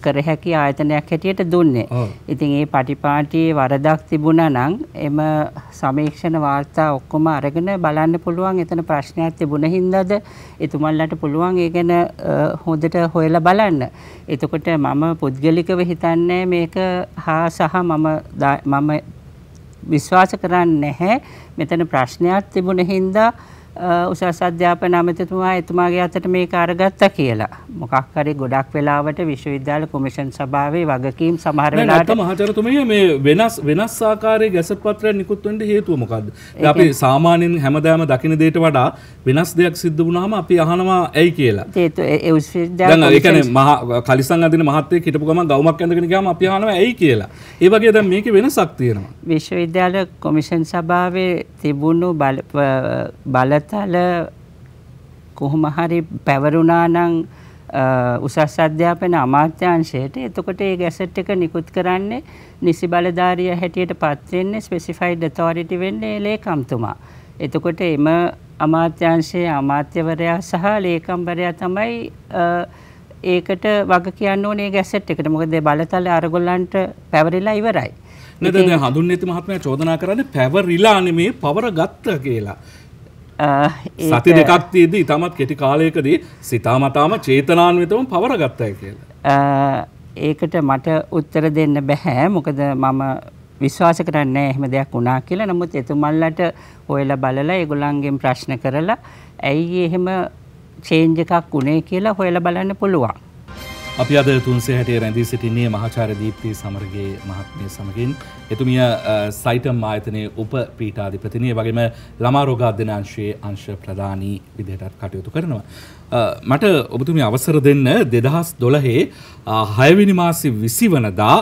කර හැකි ආයතනයක් හැටියට දුන්නේ. ඉතින් ඒ පටිපාටියේ වරදක් තිබුණා නම් එම සමීක්ෂණ වාර්තා ඔක්කොම අරගෙන බලන්න පුළුවන් එතන ප්‍රශ්නයක් තිබුණ හින්දාද එතුමන්ලට පුළුවන් ඒ ගැන හොඳට හොයලා බලන්න. එතකොට මම පුද්ගලිකව හිතන්නේ මේක හා සහ මම මම විශ්වාස කරන්නේ නැහැ. මෙතන ප්‍රශ්නයක් තිබුණ හින්දා උසස් අධ්‍යාපන අමතතුමා එතුමාගේ අතට මේ කාරගත්ත කියලා. මොකක් හරි ගොඩක් වෙලාවට විශ්වවිද්‍යාල කොමිෂන් සභාවේ වගකීම් සමහර වෙලාවට මහාචාර්යතුමිය මේ වෙනස් වෙනස් ආකාරයේ ගැසට් පත්‍රයක් නිකුත් වෙන්න හේතුව මොකද්ද? අපි සාමාන්‍යයෙන් හැමදාම දකින දෙයට වඩා වෙනස් දෙයක් සිද්ධ වුණාම අපි අහනවා ඇයි කියලා. ඒත් ඒ විශ්වවිද්‍යාල දැන් ඒ කියන්නේ මහා කලිසම් අඳින මහත්තයෙක් හිටපු ගමන් ගවුමක් ඇඳගෙන ගියාම අපි අහනවා ඇයි කියලා. ඒ වගේ දැන් මේකේ වෙනසක් තියෙනවා. විශ්වවිද්‍යාල කොමිෂන් සභාවේ තිබුණු බල තල කොහොම හරි පැවරුණා නම් උසස් අධ්‍යාපන අමාත්‍යාංශයට එතකොට ඒ ගැසට් එක නිකුත් කරන්නේ නිසි බලධාරිය හැටියට පත් වෙන්නේ ස්පෙસિෆයිඩ් ඔතොරිටි වෙන්නේ ලේකම්තුමා. එතකොට එම අමාත්‍යාංශයේ අමාත්‍යවරයා සහ ලේකම්වරයා තමයි ඒකට වග කියන්න ඕනේ ගැසට් එකට. මොකද බලතල අරගොල්ලන්ට පැවරිලා ඉවරයි. නේද දැන් හඳුන්නේ මහත්මයා චෝදනා කරන්නේ පැවරිලා නෙමේ පවර ගත්ත කියලා. සති දෙකක් තියේදී ඉතාමත් කෙටි කාලයකදී සිතාමතාම චේතනාන්විතවම පවරගත්තයි කියලා. ඒකට මට උත්තර දෙන්න බෑ. මොකද මම විශ්වාස කරන්නේ එහෙම දෙයක් වුණා කියලා. නමුත් එතුමන්ලට හොයලා බලලා ඒගොල්ලන්ගෙන් ප්‍රශ්න කරලා ඇයි එහෙම චේන්ජ් එකක් උනේ කියලා හොයලා බලන්න පුළුවන්. අපි අද තුන්සේ හැටිය රැඳී සිටින්නේ මහාචාර දීප්ති සමරගේ මහත්මය සමගින් එතුමිය සයිටම් ආයතනය උප පීටාධිපතිනය වගේම ළමාරෝගාධ්‍යනාංශයේ අංශ ප්‍රධානී විදිහටත් කටයුතු කරනවා. මට ඔබතුමි අවසර දෙන්න දෙදහස් දොළහේ හයවිනිමාසි විසි වනදා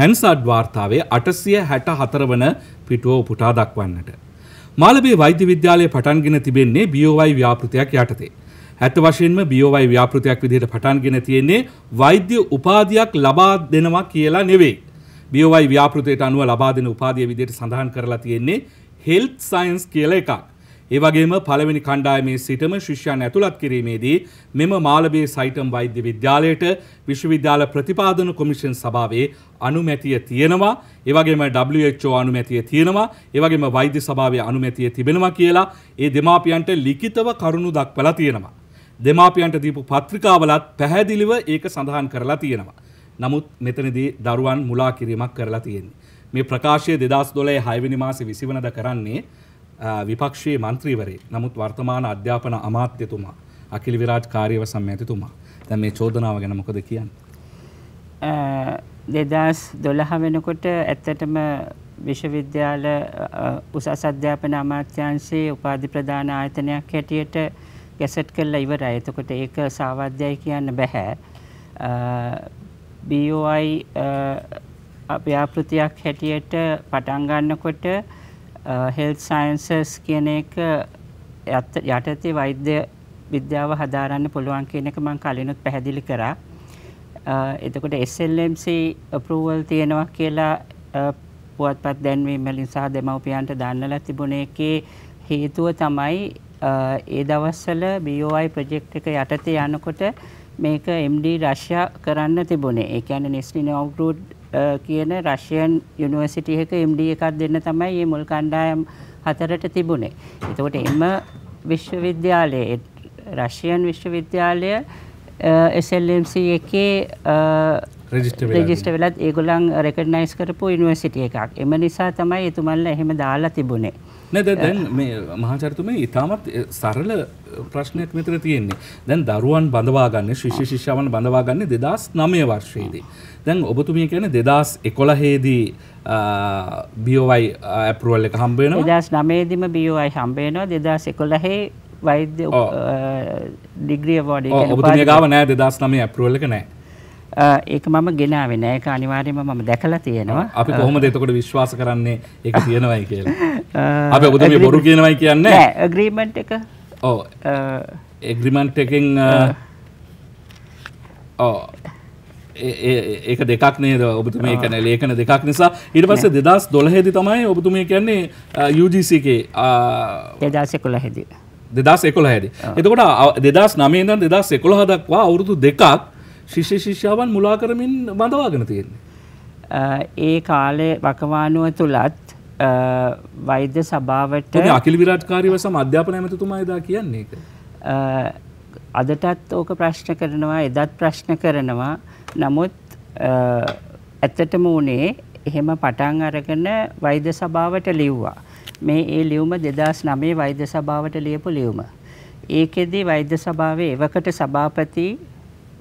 හැන්සඩ් වාර්තාවේ අටසිය හැට හතර වන පිටුව පුටා දක්වන්නට. මාලබේ වෛද්‍ය විද්‍යාලය පටන්ගෙන තිබෙන්නේ බියෝවයි ව්‍යාපෘතියක් යටතේ. ඇත්ත වශයෙන්ම BOY ව්‍යාපෘතියක් විදිහට පටන්ගෙන තියෙන්නේ වෛද්‍ය උපාධියක් ලබා දෙනවා කියලා නෙවෙයි. BOY ව්‍යාපෘතයට අනුව ලබා දෙන උපාධිය විදිහට සඳහන් කරලා තියෙන්නේ health science කියලා එකක්. ඒ වගේම පළවෙනි කණ්ඩායමේ සිටම ශිෂ්‍යයන් ඇතුළත් කිරීමේදී මෙම මාලබේ සයිටම් වෛද්‍ය විද්‍යාලයට විශ්වවිද්‍යාල ප්‍රතිපාදන කොමිෂන් සභාවේ අනුමැතිය තියෙනවා. ඒ වගේම WHO අනුමැතිය තියෙනවා. ඒ වගේම වෛද්‍ය සභාවේ අනුමැතිය තිබෙනවා කියලා ඒ දෙමාපියන්ට ලිඛිතව කරුණු දක්වලා තියෙනවා. දෙමාපියන්ට දීපු පත්‍රිකාවලත් පැහැදිලිව ඒක සඳහන් කරලා තියෙනවා. නමුත් මෙතනදී දරුවන් මුලා කිරීමක් කරලා තියෙන්නේ. මේ ප්‍රකාශය දෙදස් දොලේ හයවිනි මාසෙ විසිවනද කරන්නේ විපක්ෂයේ මන්ත්‍රීවරේ. නමුත් වර්තමාන අධ්‍යාපන අමාත්‍යතුමා අකිලි විරාජ් කාර්යව සම්මැතිතුමා. දැන් මේ චෝදනාව ගැන මොකද කියන්නේ? දෙදස් දොළහ වෙනකොට ඇත්තටම විශ්වවිද්‍යාල උසස් අධ්‍යාපන අමාත්‍යංශයේ උපාධි ප්‍රධාන ආයතනයක් හැටියට ගැසට් කරලා ඉවරයි. එතකොට ඒක සාවද්‍යයි කියන්න බෑ. BOI ව්‍යාපෘතියක් හැටියට පටන් ගන්නකොට health sciences කියන එක යටතේ වෛද්‍ය විද්‍යාව හදාරන්න පුළුවන් කියන එක මම කලිනුත් පැහැදිලි කරා. එතකොට SLMC approval තියෙනවා කියලා පුවත්පත් දැන්වීම වලින් සහ දෙමව්පියන්ට දන්නලා තිබුණ එකේ හේතුව තමයි ඒ දවස්වල BOI ප්‍රොජෙක්ට් එක යටතේ යනකොට මේක MD රෂ්‍යා කරන්න තිබුණේ. ඒ කියන්නේ නිස්ලි නෝග්‍රූඩ් කියන රෂියන් යුනිවර්සිටි එක MD එකක් දෙන්න තමයි මේ මුල් කණ්ඩායම් හතරට තිබුණේ. එතකොට එම විශ්වවිද්‍යාලයේ රෂියන් විශ්වවිද්‍යාලය SLMC එකේ රෙජිස්ටර් වෙලත් ඒගොල්ලන් රෙකග්නයිස් කරපු යුනිවර්සිටි එකක්. එම නිසා තමයි එතුමන්ලා එහෙම දාලා තිබුණේ. නැද දැන් මේ මහාචරතුමේ ඉතාමත් සරල ප්‍රශ්නයක් මෙතර තියෙන්නේ දැන් දරුවන් බඳවාගන්න ශිෂ්‍ය ශිෂ්‍යාවන් බඳවාගන්න දෙදස් නමය වර්ෂයේදී. දැන් ඔබතුමිය කියන දෙදස් එකොළහේදී බියෝවයි ඇපරුවල් එක හම්බේෙන දස් නමේදම බියෝයි හම්බේනවා දෙදස් එකොළහේ වෛද්‍ය ඩිග්‍රිය වෝඩ ඔබතුමිය ගාව නෑ දෙදස් නමේ ඇපරුවල්ලක නෑ ඒක මම ගෙනාවේ නෑ ඒක අනිවාර්යයෙන්ම මම දැකලා තියෙනවා. අපි කොහොමද එතකොට විශ්වාස කරන්නේ ඒක තියෙනවයි කියලා? අපි ඔබතුමා මේ බොරු කියනවයි කියන්නේ? නෑ ඇග්‍රීමන්ට් එක. ඔව්. ඇග්‍රීමන්ට් එකෙන් ඔව් ඒක දෙකක් නේද ඔබතුමේ කැන ලේකන දෙකක් නිසා ඊට පස්සේ දෙදස් දොළහෙදි තමයි ඔබතුමේ කියන්නේ යුජසිකේ දෙදසෙකුල හෙදී. දෙදස් එකොළ හැදි. එතකොට දෙදස් නමේදන් දෙදස් එකොළ හදක්වා අවුරුදු දෙකක් ශිෂ්‍ය ශිෂ්‍යාවන් මුලා කරමින් බඳවාගෙන තියෙන්නේ. ඒ කාලේ වකවානුව තුලත් වෛද්‍ය සභාවට අකිල විරාජ්කාරීව සම අධ්‍යාපන ඇමතිතුමා එදා කියන්නේ ඒක. අදටත් ඕක ප්‍රශ්න කරනවා එදත් ප්‍රශ්න කරනවා. නමුත් ඇත්තටම උනේ එහෙම පටන් අරගෙන වෛද්‍ය සභාවට ලිව්වා. මේ ඒ ලියුම 2009 වෛද්‍ය සභාවට ලියපු ලියුම. ඒකෙදි වෛද්‍ය සභාවේ එවකට සභාපති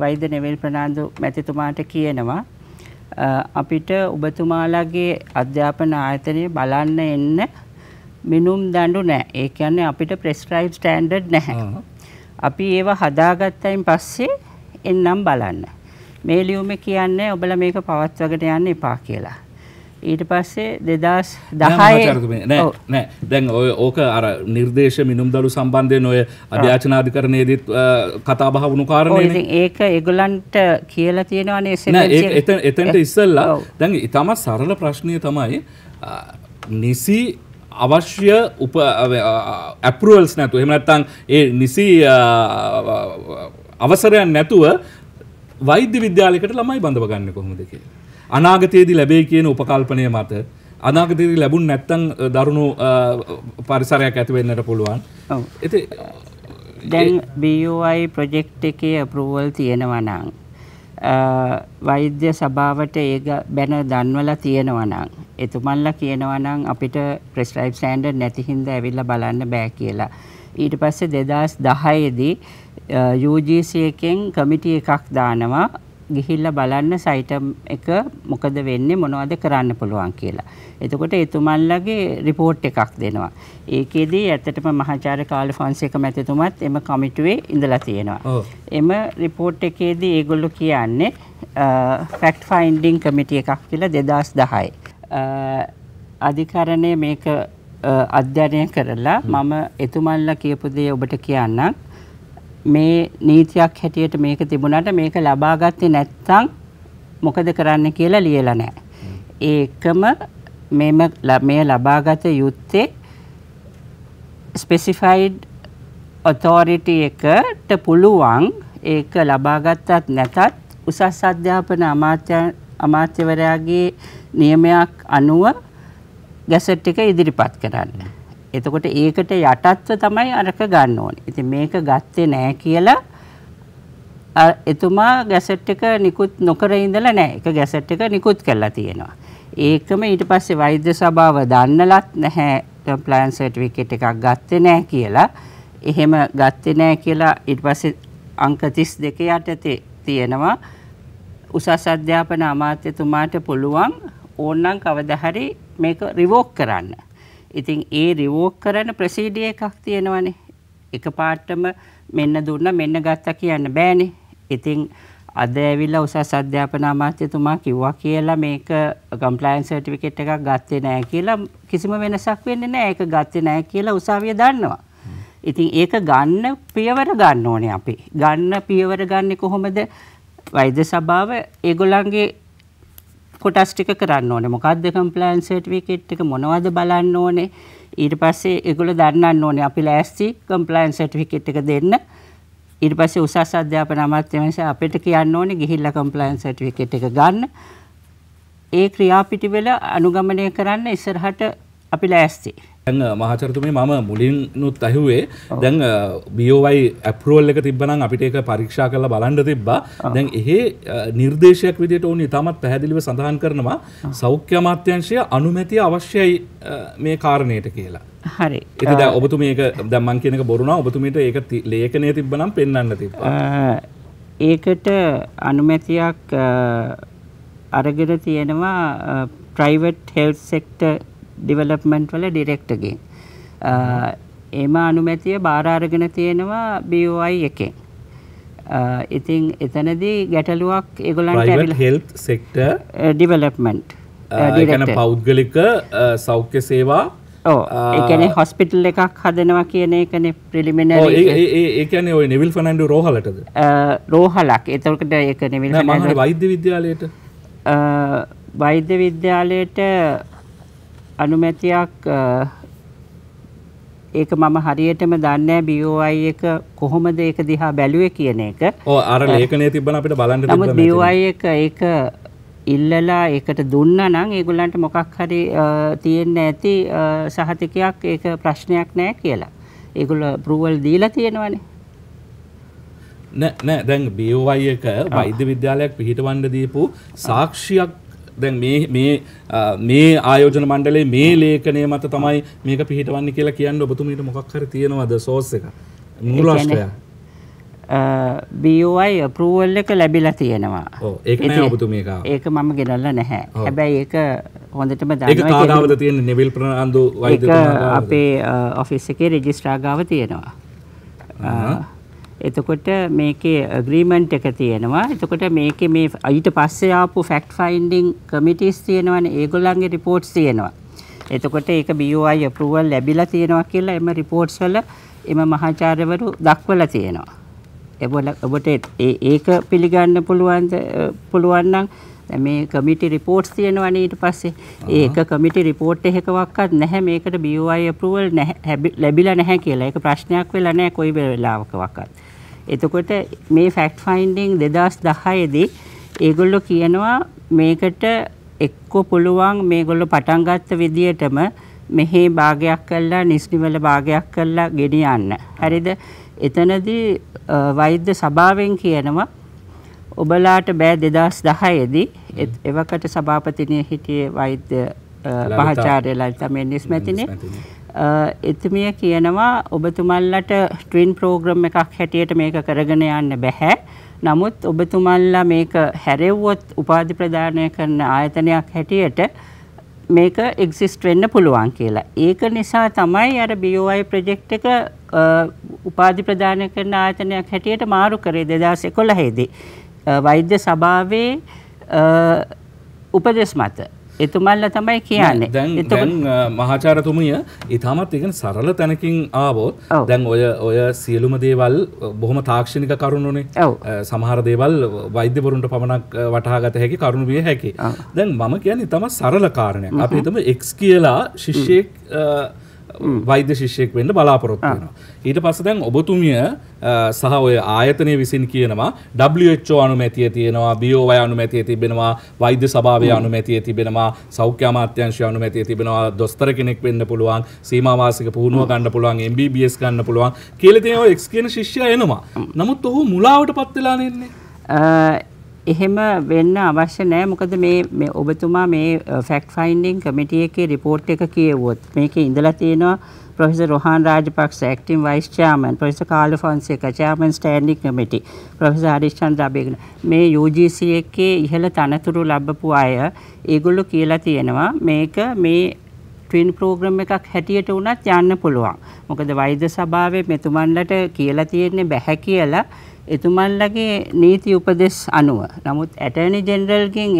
වෛද්‍ය නෙවෙල් ප්‍රනාන්දු මැතිතුමාට කියනවා අපිට ඔබතුමාලාගේ අධ්‍යාපන ආයතනය බලන්න එන්න මිනුම් දඬු නැහැ. ඒ කියන්නේ අපිට ප්‍රෙස්ක්‍රයිබ් ස්ටෑන්ඩඩ් නැහැ. අපි ඒව හදාගත්තයින් පස්සේ එන්නම් බලන්න. මේ ලියුමේ කියන්නේ ඔබලා මේක පවත්වාගෙන යන්න එපා කියලා. ඊට පස්සේ දෙදස් දහය නෑ දැන් ඔය ඕක අර නිර්දේශ මිනුම් දළු සම්බන්ධයෙන් ඔය අධ්‍යාචනාධිකරණයේදත් කතා බහ වුණු කාරණය ඒක එගොලන්ට කියලා තියෙනවානේ එත එතන්ට ඉස්සල්ලා දැන් ඉතාමත් සරල ප්‍රශ්නය තමයි නිසි අවශ්‍ය උප ඇපරුවල්ස් නැතු එමනත්තං ඒ නිසි අවසරයන් නැතුව වෛද්‍ය විද්‍යාලකට ළමයි බඳව ගන්න කොහොමද කියලා අනාගතයේදී ලැබේ කියන උපකල්පනය මත අනාගතයේදී ලැබුණ නැත්නම් දරුණු පරිසරයක් ඇති වෙන්නට පුළුවන්. ඔව්. ඉතින් දැන් BUI ප්‍රොජෙක්ට් එකේ අප්‍රූවල් තියෙනවා නම් වෛද්‍ය සභාවට ඒක බැන දන්වලා තියෙනවා නම් එතුමන්ලා කියනවා නම් අපිට ප්‍රෙස්ක්‍රයිබ් ස්ටෑන්ඩඩ් නැති හින්දා ඇවිල්ලා බලන්න බෑ කියලා. ඊට පස්සේ 2010 දී UGC එකෙන් කමිටි එකක් දානවා ගිහිල්ලා බලන්න සයිට් එක මොකද වෙන්නේ මොනවද කරන්න පුළුවන් කියලා. එතකොට එතුමන්ලගේ රිපෝට් එකක් දෙනවා. ඒකෙදී ඇත්තටම මහාචාර්ය කාල් ෆොන්සේක මැතිතුමත් එම කමිටුවේ ඉඳලා තියෙනවා. එම රිපෝට් එකේදී ඒගොල්ලෝ කියන්නේ ෆැක්ට් ෆයින්ඩින් කමිටි එකක් කියලා 2010යි. අධිකරණය මේක අධ්‍යයනය කරලා මම එතුමන්ලා කියපු දේ ඔබට කියන්නම්. මේ නීතියක් හැටියට මේක තිබුණාට මේක ලබාගත්තේ නැත්නම් මොකද කරන්න කියලා ලියලා නැහැ. ඒකම මෙම මේ ලබාගත යුත්තේ ස්පෙසිෆයිඩ් ඔතෝරිටි එකට පුළුවන් ඒක ලබාගත්තත් නැතත් උසස් අධ්‍යාපන අමාත්‍ය අමාත්‍යවරයාගේ නියමයක් අනුව ගැසට් එක ඉදිරිපත් කරන්න. එතකොට ඒකට යටත්ව තමයි අරක ගන්න ඕනේ. ඉතින් මේක ගත්තේ නෑ කියලා එතුමා ගැසට් එක නිකුත් නොකර ඉඳලා නෑ. ඒක ගැසට් එක නිකුත් කරලා තියෙනවා. ඒකම ඊට පස්සේ වෛද්‍ය සභාව දන්නලත් නැහැ කම්ප්ලයන්ස් සර්ටිෆිකේට් එකක් ගත්තේ නැහැ කියලා. එහෙම ගත්තේ නැහැ කියලා ඊට පස්සේ අංක 32 යටතේ තියෙනවා උසස් අධ්‍යාපන අමාත්‍යතුමාට පුළුවන් ඕනනම් කවදා හරි මේක රිවෝක් කරන්න. ඉතින් ඒ රිවෝක් කරන ප්‍රසීඩිය එකක් තියෙනවනේ. එක පාටම මෙන්න දුන්න මෙන්න ගත්තා කියන්න බෑනේ. ඉතින් අද ඇවිල්ලා උසස් අධ්‍යාපන අමාත්‍යතුමා කිව්වා කියලා මේක කම්ප්ලයන්ස් සර්ටිෆිකේට් එකක් ගත්තේ නැහැ කියලා කිසිම වෙනසක් වෙන්නේ නැහැ. ඒක ගත්තේ නැහැ කියලා උසාවිය දන්නවා. ඉතින් ඒක ගන්න පියවර ගන්න ඕනේ අපි. ගන්න පියවර ගන්නේ කොහොමද? වෛද්‍ය සභාව ඒගොල්ලන්ගේ කොටස් ටික කරන්න ඕනේ. මොකද්ද කම්ප්ලයන්ස් සර්ටිෆිකේට් එක මොනවද බලන්න ඕනේ. ඊට පස්සේ ඒගොල්ලෝ දන්නන්න ඕනේ අපි ලෑස්ති කම්ප්ලයන්ස් සර්ටිෆිකේට් එක දෙන්න. ඊට පස්සේ උසස් අධ්‍යාපන අමාත්‍යාංශය අපිට කියන්න ඕනේ ගිහිල්ලා කම්ප්ලයන්ස් සර්ටිෆිකේට් එක ගන්න. ඒ ක්‍රියාපිටිවල අනුගමනය කරන්න ඉස්සරහට අපි ලෑස්ති. ඇන් මහචරතුමේ මම මුලින් නුත් ඇහුවේ දැන් බියෝවයි ඇප්රුවල් එක තිබ්බනම් අපිට ඒක පරීක්ෂා කරලා බලන්න තිබ්බා දැන් එහේ නිර්දේශයක් විදිහට උන් ඉතාමත් පැහැදිලිව සඳහන් කරනවා සෞඛ්‍ය අමාත්‍යංශය අනුමැතිය අවශ්‍යයි මේ කාරණයට කියලා හරි එතද ඔබතුම මේක දම්මන් කියනක බොරුණා ඔබතුමීට ඒක ලේඛනය තිබ්බනම් පෙන්වන්න තිබ්බා ඒකට අනුමැතියක් අරගෙන තියෙනවා ප්‍රයිවට් හෙල්ත් සෙක්ටර් ඩිවලප්මන්ට් වල ඩිරෙක්ටගේ. එම අනුමැතිය බාරාරගෙන තියෙනවා BOI එකෙන්. ඉතින් එතනදී ගැටලුවක් ඒගොල්ලන්ට හෙල්ත් සෙක්ට ඩිවලප්මන්ට් පෞද්ගලික සෞඛ්‍ය සේවා ඒකන හොස්පිටල් එකක් හදනවා කියන එකන ප්‍රිලිමින ඒකන ඔය නිවිල් ෆනන්ඩු රෝහලටද රෝහලක් එතකට ඒක නිවිල් වෛද්‍ය විද්‍යාලයට වෛද්‍ය විද්‍යාලයට අනුමැතියක් ඒක මම හරියටම දන්නේ BOI එක කොහොමද ඒක දිහා බැලුවේ කියන එක. ඔව් අර ලේඛනයේ තිබ්බන අපිට බලන්න තිබ්බා. නමුත් BOI එක ඒක ඉල්ලලා ඒකට දුන්නා නම් ඒගොල්ලන්ට මොකක් හරි තියෙන්න ඇති සහතිකයක් ඒක ප්‍රශ්නයක් නෑ කියලා. ඒගොල්ලෝ approval දීලා තියෙනවනේ. නෑ නෑ දැන් BOI එක වෛද්‍ය විද්‍යාලයක් පිහිටවන්න දීපු සාක්ෂියක් දැන් මේ මේ මේ ආයෝජන මණ්ඩලයේ මේ ලේඛනය මත තමයි මේක පිහිටවන්නේ කියලා කියන්න ඔබතුමීට මොකක් හරි තියෙනවද සෝස් එක මූලාශ්‍රය BOI approval එක ලැබිලා තියෙනවා. ඔව් ඒක නෑ ඔබතුමී කාව. ඒක මම ගෙනල්ලා නැහැ. හැබැයි ඒක හොඳටම දන්නවා. ඒක කාගාවද තියෙන්නේ නෙවිල් ප්‍රනාන්දු වෛද්‍යතුමා අපේ ඔෆිස් එකේ රෙජිස්ට්‍රාර් ගාව තියෙනවා. එතකොට මේකේ ඇග්‍රීමන්ට් එක තියෙනවා. එතකොට මේකේ මේ ඊට පස්සේ ආපු ෆැක්ට් ෆයින්ඩින් කමිටිස් තියෙනවනේ. ඒගොල්ලන්ගේ රිපෝර්ට්ස් තියෙනවා. එතකොට ඒක BOI approval ලැබිලා තියෙනවා කියලා එම රිපෝර්ට්ස් වල එම මහාචාර්යවරු දක්වලා තියෙනවා. ඒබල ඔබට ඒක පිළිගන්න පුළුවන් පුළුවන් නම් මේ කමිටි රිපෝර්ට්ස් තියෙනවනේ ඊට පස්සේ ඒක කමිටි රිපෝර්ට් එකකවත් නැහැ මේකට BOI approval නැහැ ලැබිලා නැහැ කියලා. ඒක ප්‍රශ්නයක් වෙලා නැහැ කොයි වෙලාවකවත්. එතකොට මේ ෆැක්ට් ෆයින්ඩින් 2010 දී ඒගොල්ලෝ කියනවා මේකට එක්ක පුළුවන් මේගොල්ලෝ පටන් ගත්ත විදියටම මෙහි භාගයක් කළා නිස්නිවල භාගයක් කළා ගෙනියන්න. හරිද? එතනදී වෛද්‍ය සභාවෙන් කියනවා ඔබලාට බෑ 2010 දී එවකට සභාපතිනිය හිටියේ වෛද්‍ය මහාචාර්ය ලලිතා මෙන්නිස් මැතිනේ. එතුමිය කියනවා ඔබතුමල්ලට ට්වින් ප්‍රෝග්‍රම් එකක් හැටියට මේක කරගෙන යන්න බැහැ. නමුත් ඔබතුමල්ලා මේක හැරෙව්වොත් උපාධි ප්‍රදානය කරන ආයතනයක් හැටියට මේක එක්සිස්ට් වෙන්න පුළුවන් කියලා. ඒක නිසා තමයි අර BOI ප්‍රොජෙක්ට් එක උපාධි ප්‍රදානය කරන ආයතනයක් හැටියට මාරු කරේ 2011 දී. වෛද්‍ය සභාවේ උපදෙස් මත එතුමල්ල තමයි කියන්නේ. දැන් මහාචාරතුමිය ඊටමත් ඉගෙන සරල තැනකින් ආවොත් දැන් ඔය ඔය සියලුම දේවල් බොහොම තාක්ෂණික කරුණුනේ. සමහර දේවල් වෛද්‍යවරුන්ට පමණක් වටහා ගත හැකි කරුණු විය හැකි. දැන් මම කියන්නේ ඊටමත් සරල කාරණයක්. අපි හිතමු x කියලා ශිෂ්‍යෙක් වෛද්‍ය ශිෂ්‍යයෙක් වෙන්න බලාපොරොත්තු වෙනවා. ඊට පස්සේ දැන් ඔබතුමිය සහ ඔය ආයතනය විසින් කියනවා WHO අනුමැතිය තියෙනවා, BOY අනුමැතිය තිබෙනවා, වෛද්‍ය සභාවේ අනුමැතිය තිබෙනවා, සෞඛ්‍ය අමාත්‍යාංශය අනුමැතිය තිබෙනවා, දොස්තර කෙනෙක් වෙන්න පුළුවන්, සීමාවාසික පුහුණුව ගන්න පුළුවන්, MBBS ගන්න පුළුවන් කියලා තියෙනවා X කියන ශිෂ්‍යයා එනවා. නමුත් ඔහු මුලාවටපත් වෙලා නෙන්නේ. එහෙම වෙන්න අවශ්‍ය නෑ මොකද මේ ඔබතුමා මේ ෆැක්ට් ෆයින්ඩින් කමිටිය එකේ රිපෝට් එක කියෙවොත් මේක ඉඳලා තියෙනවා professor Rohan Rajapaksa acting vice chairman professor Kalu Fonseka chairman standing committee professor Harish Chandra Abeygana මේ UGC එකේ ඉහළ තනතුරු ලැබපු අය ඒගොල්ලෝ කියලා තියෙනවා මේක මේ ට්වින් ප්‍රෝග්‍රම් එකක් හැටියට වුණත් යන්න පුළුවන්. මොකද වෛද්‍ය සභාවේ මෙතුමන්ලට කියලා තියෙන්නේ බැහැ කියලා එතුමන්ලගේ නීති උපදෙස් අනුව නමුත් ඇටර්නි ජෙනරල්ගෙන්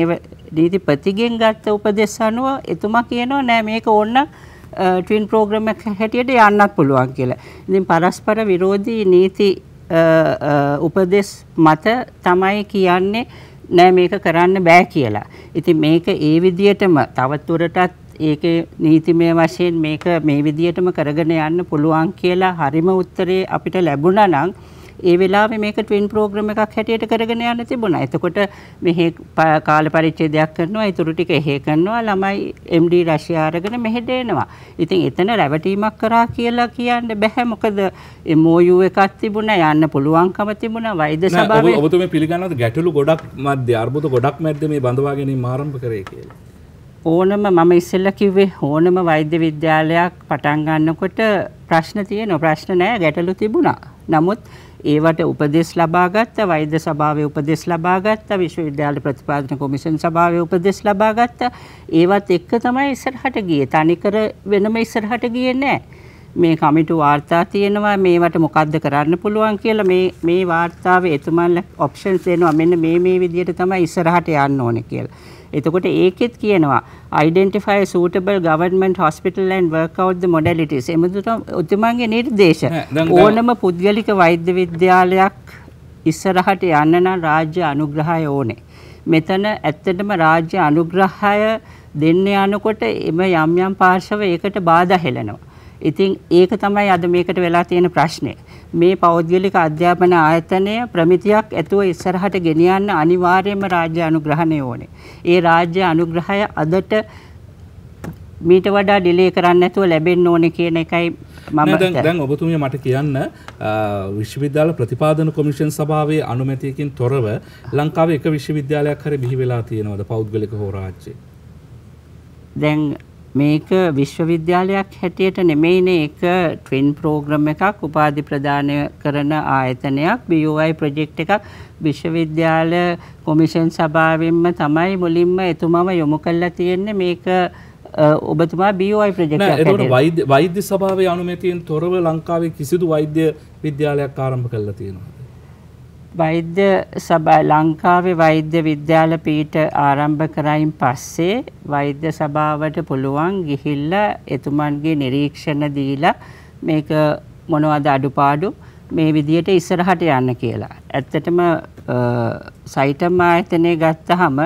නීතිපතිගෙන් ගත්ත උපදෙස් අනුව එතුමා කියනවා නෑ මේක ඕන්න ට්වින් ප්‍රෝග්‍රම් එක හැටියට යන්නත් පුළුවන් කියලා. ඉතින් පරස්පර විරෝධී නීති උපදෙස් මත තමයි කියන්නේ නෑ මේක කරන්න බෑ කියලා. ඉතින් මේක ඒ විදිහටම තවදුරටත් ඒක නීතිමය වශයෙන් මේක මේ විදිහටම කරගෙන යන්න පුළුවන් කියලා හරිම උත්තරේ අපිට ලැබුණා නම් ඒ වෙලාවේ මේක ට්වින් ප්‍රෝග්‍රෑම් එකක් හැටියට කරගෙන යන්න තිබුණා. එතකොට මෙහි කාල පරිච්ඡේදයක් කරනවා, ඊටු ටික එහෙ කරනවා, ළමයි MD රැෂිය අරගෙන මෙහෙට එනවා. ඉතින් එතන රැවටීමක් කරා කියලා කියන්න බෑ. මොකද MOU එකක් තිබුණා, යන්න පුළුවන්කම තිබුණා වෛද්‍ය සභාවේ. ඔබතුමේ පිළිගන්නවද ගැටලු ගොඩක් මැද්දේ, අර්බුද ගොඩක් මැද්දේ මේ බඳවා ගැනීම ආරම්භ කරේ කියලා? ඕනම මම ඉස්සෙල්ල කිව්වේ ඕනම වෛද්‍ය විද්‍යාලයක් පටන් ගන්නකොට ප්‍රශ්න තියෙනවා ප්‍රශ්න නැහැ ගැටලු තිබුණා. නමුත් ඒවට උපදෙස් ලබා ගත්තා වෛද්‍ය සභාවේ උපදෙස් ලබා ගත්තා විශ්වවිද්‍යාල ප්‍රතිපාදන කොමිෂන් සභාවේ උපදෙස් ලබා ගත්තා ඒවත් එක්ක තමයි ඉස්සරහට ගියේ තනිකර වෙනම ඉස්සරහට ගියේ නැහැ මේ කමිටු වාර්තා තියෙනවා මේවට මොකද්ද කරන්න පුළුවන් කියලා මේ මේ වාර්තාවේ එතුමන්ලා ඔප්ෂන්ස් දෙනවා මෙන්න මේ මේ විදිහට තමයි ඉස්සරහට යන්න ඕනේ කියලා එතකොට ඒකෙත් කියනවා identify suitable government hospital and work out the modalities එමුදුට උතුමන්ගේ නිර්දේශ ඕනම පුද්ගලික වෛද්‍ය විද්‍යාලයක් ඉස්සරහට යන්න නම් රාජ්‍ය අනුග්‍රහය ඕනේ මෙතන ඇත්තටම රාජ්‍ය අනුග්‍රහය දෙන්න යනකොට එම යම් යම් පාර්ශව ඒකට බාධා හෙලනවා. ඉතින් ඒක තමයි අද මේකට වෙලා තියෙන ප්‍රශ්නේ. මේ පෞද්ගලික අධ්‍යාපන ආයතනය ප්‍රමිතියක් ඇතුව ඉස්සරහට ගෙනියන්න අනිවාර්යයෙන්ම රාජ්‍ය අනුග්‍රහණය ඕනේ. ඒ රාජ්‍ය අනුග්‍රහය අදට මීට වඩා ඩිලේ කරන්න නැතුව ලැබෙන්න ඕනේ කියන එකයි මම දැන් ඔබතුමිය මට කියන්න විශ්වවිද්‍යාල ප්‍රතිපාදන කොමිෂන් සභාවේ අනුමැතියකින් තොරව ලංකාවේ එක විශ්වවිද්‍යාලයක් හරි බිහි වෙලා තියෙනවද පෞද්ගලික හෝ රාජ්‍යයේ? දැන් මේක විශ්වවිද්‍යාලයක් හැටියට නෙමෙයිනේ ඒක ට්වින් ප්‍රෝග්‍රම් එකක් උපාධි ප්‍රදානය කරන ආයතනයක් BOI ප්‍රොජෙක්ට් එකක් විශ්වවිද්‍යාල කොමිෂන් සභාවෙන්ම තමයි මුලින්ම එතුමම යොමු කරලා තියෙන්නේ මේක ඔබතුමා BOI ප්‍රොජෙක්ට් වෛද්‍ය සභාවේ අනුමැතියෙන් තොරව ලංකාවේ කිසිදු වෛද්‍ය විද්‍යාලයක් ආරම්භ කරලා තියෙනවා වෛද්‍ය සභා ලංකාවේ වෛද්‍ය විද්‍යාල පීඨ ආරම්භ කරයින් පස්සේ වෛද්‍ය සභාවට පුළුවන් ගිහිල්ලා එතුමන්ගේ නිරීක්ෂණ දීලා මේක මොනවද අඩුපාඩු මේ විදියට ඉස්සරහට යන්න කියලා. ඇත්තටම සයිටම් ආයතනය ගත්තහම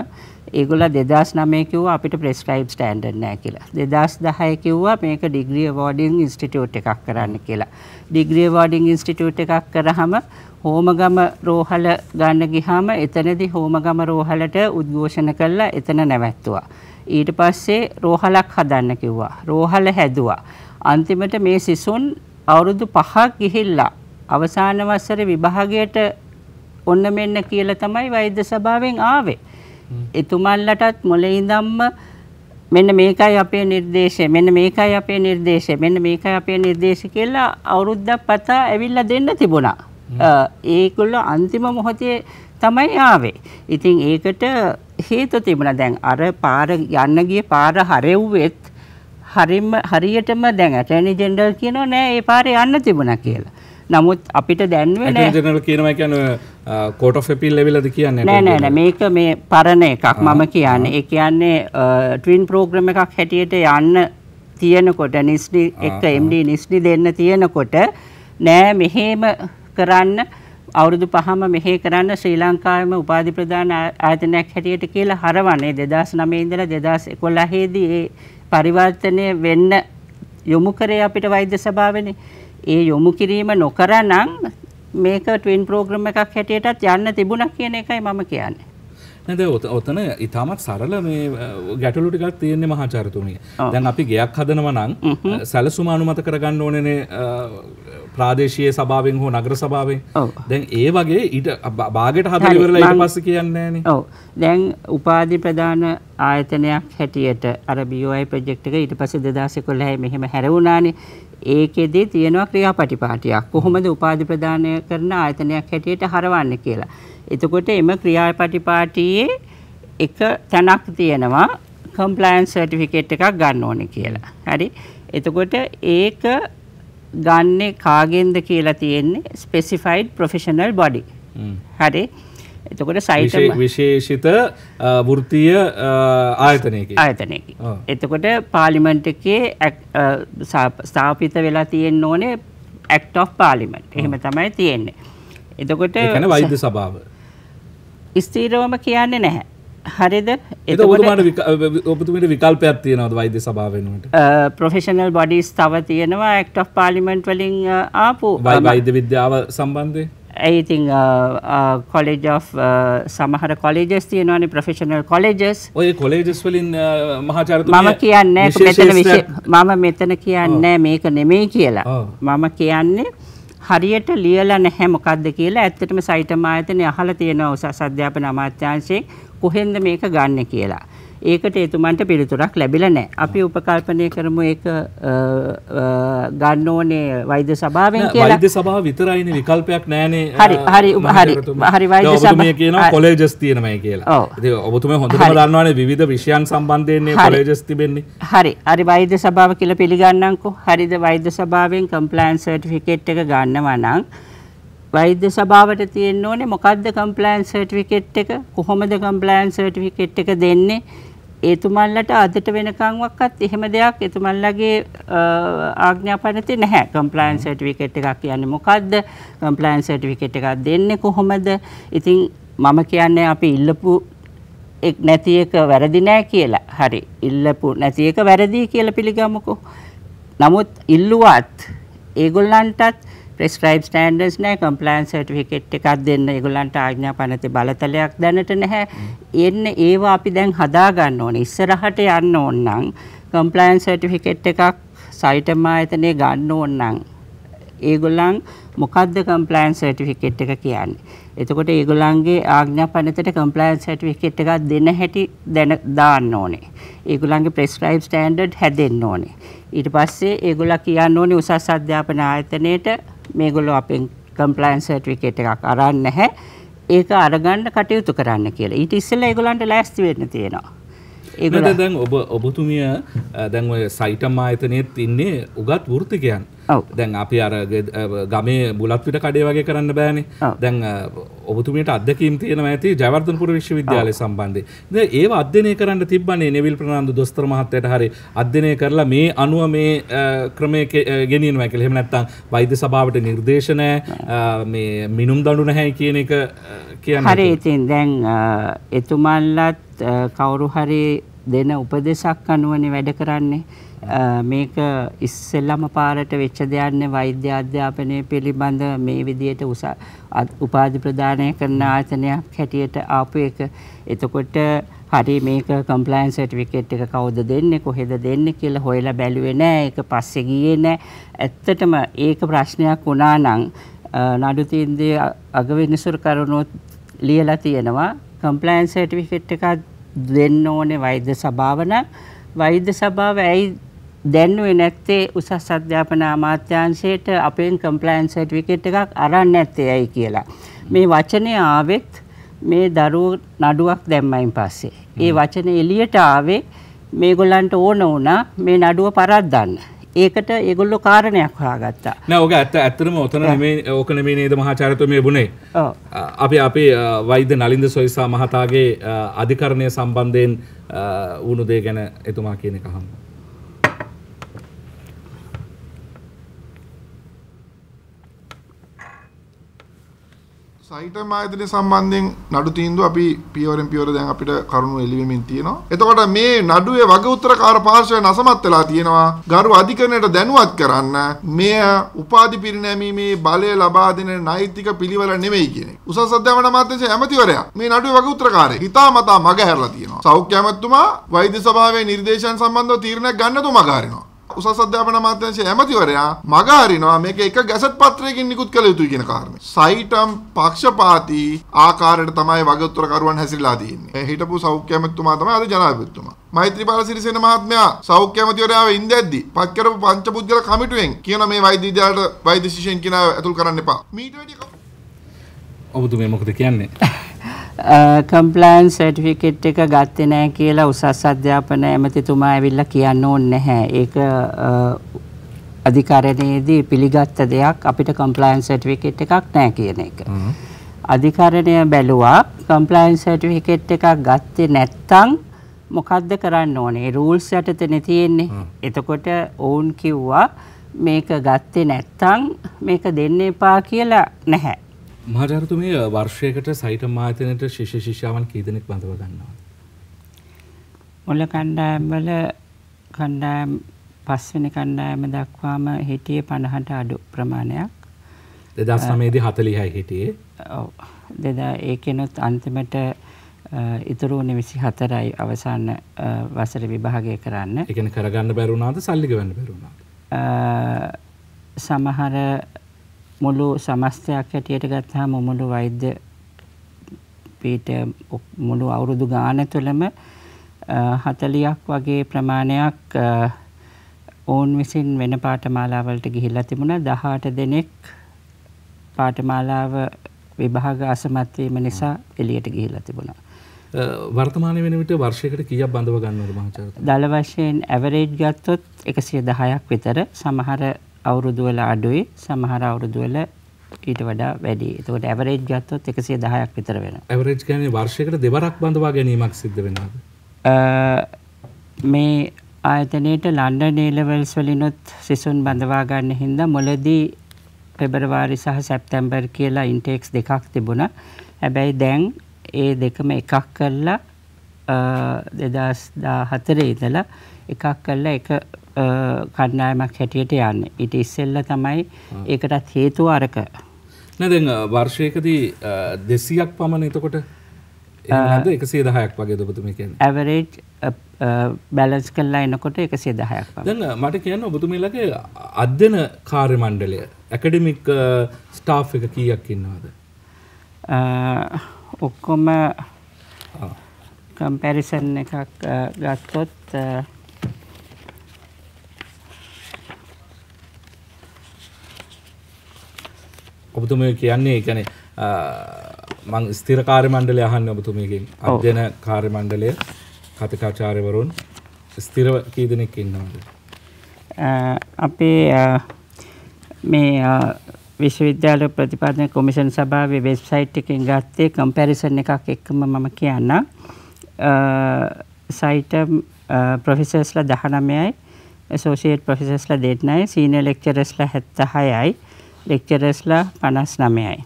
ඒගොල්ල 2009 කිව්වා අපිට ප්‍රෙස්ක්‍රයිබ් ස්ටෑන්ඩඩ් නැහැ කියලා. 2010 කිව්වා මේක ඩිග්‍රී අවෝඩින් ඉන්ස්ටිටියුට් එකක් කරන්න කියලා. ඩිග්‍රී අවෝඩින් ඉන්ස්ටිටියුට් එකක් කරාම හෝමගම රෝහල ගන්න ගිහාම එතනදී හෝමගම රෝහලට උද්ඝෝෂණ කළා එතන නැවැත්තුවා. ඊට පස්සේ රෝහලක් හදන්න කිව්වා. රෝහල හැදුවා. අන්තිමට මේ සිසුන් අවුරුදු 5ක් ගිහිල්ලා අවසාන වසරේ විභාගයට ඔන්න මෙන්න කියලා තමයි වෛද්‍ය සභාවෙන් ආවේ. එතුමන්ලටත් මොලේ ඉඳන්ම මෙන්න මේකයි අපේ නිර්දේශය මෙන්න මේකයි අපේ නිර්දේශය මෙන්න මේකයි අපේ නිර්දේශ කියලා අවුරුද්දක් පතා ඇවිල්ලා දෙන්න තිබුණා. ඒගොල්ල අන්තිම මොහොතේ තමයි ආවේ. ඉතින් ඒකට හේතු තිබුණා දැන් අර පාර යන්න ගිය පාර හරෙව්වෙත් හරිම හරියටම දැන් ඇටර්නි ජෙනරල් කියනවා නෑ ඒ පාරේ යන්න තිබුණා කියලා. නමුත් අපිට දැන්වේ නෑ ජෙනරල් කියනවා කියන්නේ කෝට් ඔෆ් අපීල් ලෙවල්ද කියන්නේ නෑ නෑ නෑ මේක මේ පරණ එකක් මම කියන්නේ. ඒ කියන්නේ ට්වින් ප්‍රෝග්‍රෑම් එකක් හැටියට යන්න තියෙනකොට නිස්ඩි එක MD නිස්ඩි දෙන්න තියෙනකොට නෑ මෙහෙම කරන්න අවුරුදු පහම මෙහෙ කරන්න ශ්‍රී ලංකාවේම උපාධි ප්‍රදාන ආයතනයක් හැටියට කියලා හරවන්නේ 2009 ඉඳලා 2011 දී ඒ පරිවර්තනය වෙන්න යොමු කරේ අපිට වෛද්‍ය සභාවනේ. ඒ යොමු කිරීම නොකරනම් මේක ට්වින් ප්‍රෝග්‍රෑම් එකක් හැටියටත් යන්න තිබුණා කියන එකයි මම කියන්නේ. නේද ඔතන ඉතාමත් සරල මේ ගැටලු ටිකක් තියෙන්නේ මහාචාර්යතුමිය. දැන් අපි ගයක් හදනවා නම් සැලසුම අනුමත කරගන්න ඕනේනේ ප්‍රාදේශය සභාවෙන් හෝ නගර සභාවෙන් දැන් ඒ වගේ ඊට බාගට හදරලා ඉට පස්ස කියන්නේන ඔව දැන් උපාධි ප්‍රධාන ආයතනයක් හැටියට අර බියෝයි ප්‍රජෙක්්ක ඊට පස දෙදස කොල්හැ මෙහෙම හැරවුණානේ ඒකෙදී තියෙනවා ක්‍රියා පටිපාටියක් කොහොමද උපාධි ප්‍රධානය කරන ආයතනයක් හැටියට හරවන්න කියලා. එතකොට එම ක්‍රියා පටිපාටියේ එක තැනක් තියෙනවා කම්පලයින් සර්ටිෆිකේට් එකක් ගන්න ඕනේ කියලා. හරි. එතකොට ඒක ගන්නේ කාගෙන්ද කියලා තියෙන්නේ ස්පෙසිෆයිඩ් ප්‍රොෆෙෂනල් බොඩි හරි එතකොට සයිට විශේෂිත වෘතිය ආයතනයක ආයතනයක එතකොට පාලිමන්ට් එකේ ස්ථාපිත වෙලා තියෙන්න ඕනේ ඇක්ට් ඔෆ් පාලිමන්ට් එහෙම තමයි තියෙන්නේ එතකොට වෛද්‍ය සභාව ස්ථීරවම කියන්නේ නැහැ හරිද එතුමට ඔබතුමට විකල්පයක් තියෙනවද වෛද්‍ය සභාවෙනුවට ප්‍රොෆෙෂනල් බොඩිස් තව තියෙනවා ඇක්ට පාලිමෙන්ට් වලින් ආපු වෛද්‍ය විද්‍යාව සම්බන්ධය ඇයිතිං කොලෙජ් සමහර කොලෙජස් තියෙනවාන ප්‍රෆෙෂනල් කොලෙජස් ඔය කොලෙජස් වලින් මහාචර මම කියන්න මම මෙතන කියන්න මේක නෙමේ කියලා මම කියන්නේ හරියට ලියල නැහැ මොකක්ද කියලා ඇත්තටම සයිටම ආයතනය අහලා තියෙනවා උසස් අධ්‍යාපන අමාත්‍යංශයේ කොහෙන්ද මේක ගන්න කියලා. ඒකට එතුමන්ට පිළිතුරක් ලැබිලා නැහැ. අපි උපකල්පනය කරමු ඒක ගන්න ඕනේ වෛද්‍ය සභාවෙන් කියලා. වෛද්‍ය සභාව විතරයිනේ විකල්පයක් නැහැනේ. හරි හරි හරි හරි වෛද්‍ය සභාව කියනවා කොලෙජස් තියෙනමයි කියලා. ඉතින් ඔබතුමා හොඳටම දන්නවානේ විවිධ විෂයන් සම්බන්ධයෙන් මේ කොලෙජස් තිබෙන්නේ. හරි හරි වෛද්‍ය සභාව කියලා පිළිගන්නම්කෝ. හරිද වෛද්‍ය සභාවෙන් කම්ප්ලයන්ස් සර්ටිෆිකේට් එක ගන්නවා නම් වෛද්‍ය සභාවට තියෙන්න ඕනේ මොකද්ද කම්ප්ලයන්ස් සර්ටිෆිකේට් එක කොහොමද කම්ප්ලයන්ස් සර්ටිෆිකේට් එක දෙන්නේ එතුමන්ලට අදට වෙනකන්වත් එහෙම දෙයක් එතුමන්ලගේ ආඥාපනතේ නැහැ කම්ප්ලයන්ස් සර්ටිෆිකේට් එකක් කියන්නේ මොකද්ද කම්ප්ලයන්ස් සර්ටිෆිකේට් එකක් දෙන්නේ කොහොමද ඉතින් මම කියන්නේ අපි ඉල්ලපු එක් නැති එක වැරදි නෑ කියලා හරි ඉල්ලපු නැති එක වැරදි කියලා පිළිගමුකෝ නමුත් ඉල්ලුවත් ඒගොල්ලන්ටත් ප්‍රෙස්ක්‍රයිබ් ස්ටෑන්ඩඩ්ස් නැහැ කම්ප්ලයන්ස් සර්ටිෆිකේට් එකක් දෙන්න ඒගොල්ලන්ට ආඥා පනතේ බලතලයක් දැනට නැහැ එන්න ඒවා අපි දැන් හදා ගන්න ඕනේ ඉස්සරහට යන්න ඕන නම් කම්ප්ලයන්ස් සර්ටිෆිකේට් එකක් සයිටම ආයතනයේ ගන්න ඕන නම් ඒගොල්ලන් මොකද්ද කම්ප්ලයන්ස් සර්ටිෆිකේට් එක කියන්නේ එතකොට ඒගොල්ලන්ගේ ආඥා පනතට කම්ප්ලයන්ස් සර්ටිෆිකේට් එකක් දෙන හැටි දැන දාන්න ඕනේ ඒගොල්ලන්ගේ ප්‍රෙස්ක්‍රයිබ් ස්ටෑන්ඩඩ් හැදෙන්න ඕනේ ඊට පස්සේ ඒගොල්ලා කියන්න ඕනේ උසස් අධ්‍යාපන ආයතනයේට මේගොල්ලෝ අපෙන් කම්ප්ලයන්ස් සර්ටිෆිකේට් එකක් අරන් නැහැ. ඒක අරගන්න කටයුතු කරන්න කියලා. ඊට ඉස්සෙල්ලා ඒගොල්ලන්ට ලෑස්ති වෙන්න තියෙනවා. ඒකට දැන් ඔබ ඔබතුමිය දැන් ඔය සයිටම් ආයතනයේත් ඉන්නේ උගත් වෘත්තිකයන්. දැන් අපි අර ගමේ බුලත් පිට කඩේ වගේ කරන්න බෑනේ. දැන් ඔබතුමියට අත්දැකීම් තියෙනවා ඇති ජයවර්ධනපුර විශ්වවිද්‍යාලය සම්බන්ධයෙන්. දැන් ඒව අධ්‍යයනය කරන්න තිබ්බනේ නෙවිල් ප්‍රනාන්දු දොස්තර මහත්තයාට හරි අධ්‍යයනය කරලා මේ අනුව මේ ක්‍රමය ගෙනියනවා කියලා. එහෙම නැත්නම් වෛද්‍ය සභාවට නිර්දේශ නැහැ. මේ මිනුම් දඬු නැහැ කියන එක කියන්නේ. හරි ඉතින් දැන් එතුමන්ලත් කවුරු හරි දෙන උපදේශක් අනුවනේ වැඩ කරන්නේ. මේක ඉස්සෙල්ලම පාරට වෙච්ච දෙයක්නේ වෛද්‍ය අධ්‍යාපනය පිළිබඳ මේ විදියට උස උපාධි ප්‍රදානය කරන ආයතනයක් හැටියට ආපු එක. එතකොට හරි මේක කම්පලයින්ස් සර්ටිෆිකේට් එක කවුද දෙන්නේ කොහෙද දෙන්නේ කියලා හොයලා බැලුවේ නෑ ඒක පස්සේ ගියේ නෑ ඇත්තටම ඒක ප්‍රශ්නයක් වුණා නම් නඩු තීන්දුවේ අගවිනිසුරු කරුණොත් ලියලා තියෙනවා කම්පලයන්ස් සර්ටිෆිකට් එකක් දෙන්න ඕනේ වෛද්‍ය සභාව නම් වෛද්‍ය සභාව ඇයි දැන්නුවේ නැත්තේ උසස් අධ්‍යාපන අමාත්‍යාංශයට අපෙන් කම්පලයන්ස් සර්ටිෆිකට් එකක් අරන් නැත්තේ ඇයි කියලා. මේ වචනේ ආවෙත් මේ දරුවෝ නඩුවක් දැම්මයින් පස්සේ. ඒ වචනේ එළියට ආවේ මේගොල්ලන්ට ඕන වුණා මේ නඩුව පරද්දන්න. ඒකට ඒගොල්ලො කාරණයක් හාගත්තා නෝක ඇත්ත ඇත්තරම ඔතන මේ ඕකන මේ නේද මහාචාරත මේ බුණේ අපි අපේ වෛද්‍ය නලින්ද සොයිසා මහතාගේ අධිකරණය සම්බන්ධයෙන් වුණු දේ ගැන එතුමා කියන කහම්. සයිටම් ආයතනය සම්බන්ධයෙන් නඩු තීන්දුව අපි පියවරෙන් පියවර දැන් අපිට කරුණු එළිවෙමින් තියෙනවා. එතකොට මේ නඩුවේ වග උත්තරකාර පාර්ශවය නසමත් වෙලා තියෙනවා. ගරු අධිකරණයට දැනුවත් කරන්න මෙය උපාධි පිරිනැමීමේ බලය ලබා දෙන නෛතික පිළිවෙල නෙමෙයි කියන එක. උසස් අධ්‍යාපන අමාත්‍යාංශයේ ඇමතිවරයා මේ නඩුවේ වග උත්තරකාරය හිතාමතා මගහැරලා තියෙනවා. සෞඛ්‍ය ඇමතිතුමා වෛද්‍ය සභාවේ නිර්දේශයන් සම්බන්ධව තීරණයක් ගන්න තුමා ගාරිනවා. උසස් අධ්‍යාපන අමාත්‍යාංශයේ ඇමතිවරයා මග හරිනවා මේක එක ගැසට් පත්‍රයකින් නිකුත් කළ යුතුයි කියන කාරණේ. සයිටම් පක්ෂපාතී ආකාරයට තමයි වගතුරකරුවන් හැසිරලා තියෙන්නේ. හිටපු සෞඛ්‍ය ඇමතිතුමා තමයි අද ජනාධිපතිතුමා. මෛත්‍රීපාල සිරිසේන මහත්මයා සෞඛ්‍ය ඇමතිවරයාව ඉන්දැද්දි පත් කරපු පංචපුද්ගල කමිටුවෙන් කියන මේ වෛද්‍ය විද්‍යාලයට වෛද්‍ය ශිෂ්‍යයන් කියනවා ඇතුල් කරන්න එපා. මීට වැඩි ඔබතුමේ මොකද කියන්නේ? කම්ප්ලයන්ස් uh, සර්ටිෆිකේට් එක ගත්තේ නැහැ කියලා උසස් අධ්‍යාපන ඇමතිතුමා ඇවිල්ලා කියන්න ඕනේ නැහැ. ඒක uh, අධිකරණයේදී පිළිගත්ත දෙයක් අපිට කම්ප්ලයන්ස් සර්ටිෆිකේට් එකක් නැහැ කියන එක. අධිකරණය බැලුවා කම්ප්ලයන්ස් සර්ටිෆිකේට් එකක් ගත්තේ නැත්තම් මොකද්ද කරන්න ඕනේ? රූල්ස් යටතේනේ තියෙන්නේ. එතකොට ඔවුන් කිව්වා මේක ගත්තේ නැත්තම් මේක දෙන්න එපා කියලා නැහැ. මහජාරතුමිය වර්ෂයකට සයිට මාතනයට ශිෂ්‍ය ශිෂ්‍යාවන් කීදෙනෙක් බඳව ගන්නවා. මොල කණ්ඩායම්වල කණ්ඩායම් පස්වෙනි කණ්ඩායම දක්වාම හිටියේ පණහට අඩු ප්‍රමාණයක්. දෙදස් නමේදී හතලිහයි හිටියේ. දෙදා ඒකෙනුත් අන්තිමට ඉතුරුවන විසි හතරයි අවසාන වසර විභාගය කරන්න එකන කරගන්න බැරුණාද සල්ලිගවන්න බැරුණා. සමහර මුළු සමස්තයක් හැටියට ගත්තාම මුළු වෛද්‍ය පීට මුළු අවුරුදු ගාන තුළම 40ක් වගේ ප්‍රමාණයක් ඔවුන් විසින් වෙන පාඨමාලාවලට ගිහිල්ලා තිබුණා 18 දෙනෙක් පාඨමාලාව විභාග අසමත් වීම නිසා එළියට ගිහිල්ලා තිබුණා. වර්තමාන වෙන විට වර්ෂයකට කීයක් බඳව ගන්නවද මහාචාර්ය? දල වශයෙන් ඇවරේජ් ගත්තොත් 110ක් විතර සමහර අවුරුදු වල අඩුයි සමහර අවුරුදු වල ඊට වඩා වැඩි. එතකොට ඇවරේජ් ගත්තොත් 110ක් විතර වෙනවා. ඇවරේජ් කියන්නේ වර්ෂයකට දෙවරක් බඳවා ගැනීමක් සිද්ධ වෙනවද? මේ ආයතනයේට ලන්ඩන් ලෙවල්ස් වලිනුත් සිසුන් බඳවා ගන්න හින්දා මුලදී පෙබරවාරි සහ සැප්තැම්බර් කියලා ඉන්ටෙක්ස් දෙකක් තිබුණා. හැබැයි දැන් ඒ දෙකම එකක් කරලා 2014 ඉඳලා එකක් කරලා එක කණ්ඩායමක් හැටියට යන්න. ඉට ඉස්සෙල්ල තමයි ඒකටත් හේතු අරක. නැද වර්ෂයකදී දෙසියක් පමණ එතකොට එකසේ දහයක් වගේ දොබතුම කියන. ඇවරේජ් බැලස් කල්ලා එනකොට එක සේදහයක් දැන් මට කියන්න ඔබතුමලගේ අධ්‍යන කාර්ය මණ්ඩලය ඇකඩමික් ස්ටා් එක කීයක් ඉන්නවාද. ඔක්කොම කම්පැරිසන් එකක් ගත්තොත් ඔබතුම කියන්නේ එකන මං ස්තිර කාර මණ්ඩලය අහන්න ඔබතුමයකින් අධ්‍යන කාර්ය මණ්ඩලය කතිකාචාරයවරුන් ස්තිරව කීදනෙක් ඉන්නවාද. අපේ මේ විශ්වවිද්‍යාල ප්‍රතිපාදන කොමිෂන් සභාවේ වෙබ්සයිට් එකෙන් ගත්තේ කම්පැරිසන් එකක් එක්කම මම කියන්න සයිට ප්‍රොෆෙසර්ස්ලා දහනමයයි සෝසිේට් ප්‍රොෆෙසස්ලා දෙන්නයි සීන ලෙක්චරස්ලා හැත්ත හයයි ලෙක්චරස්ලා පනස් නමයයි.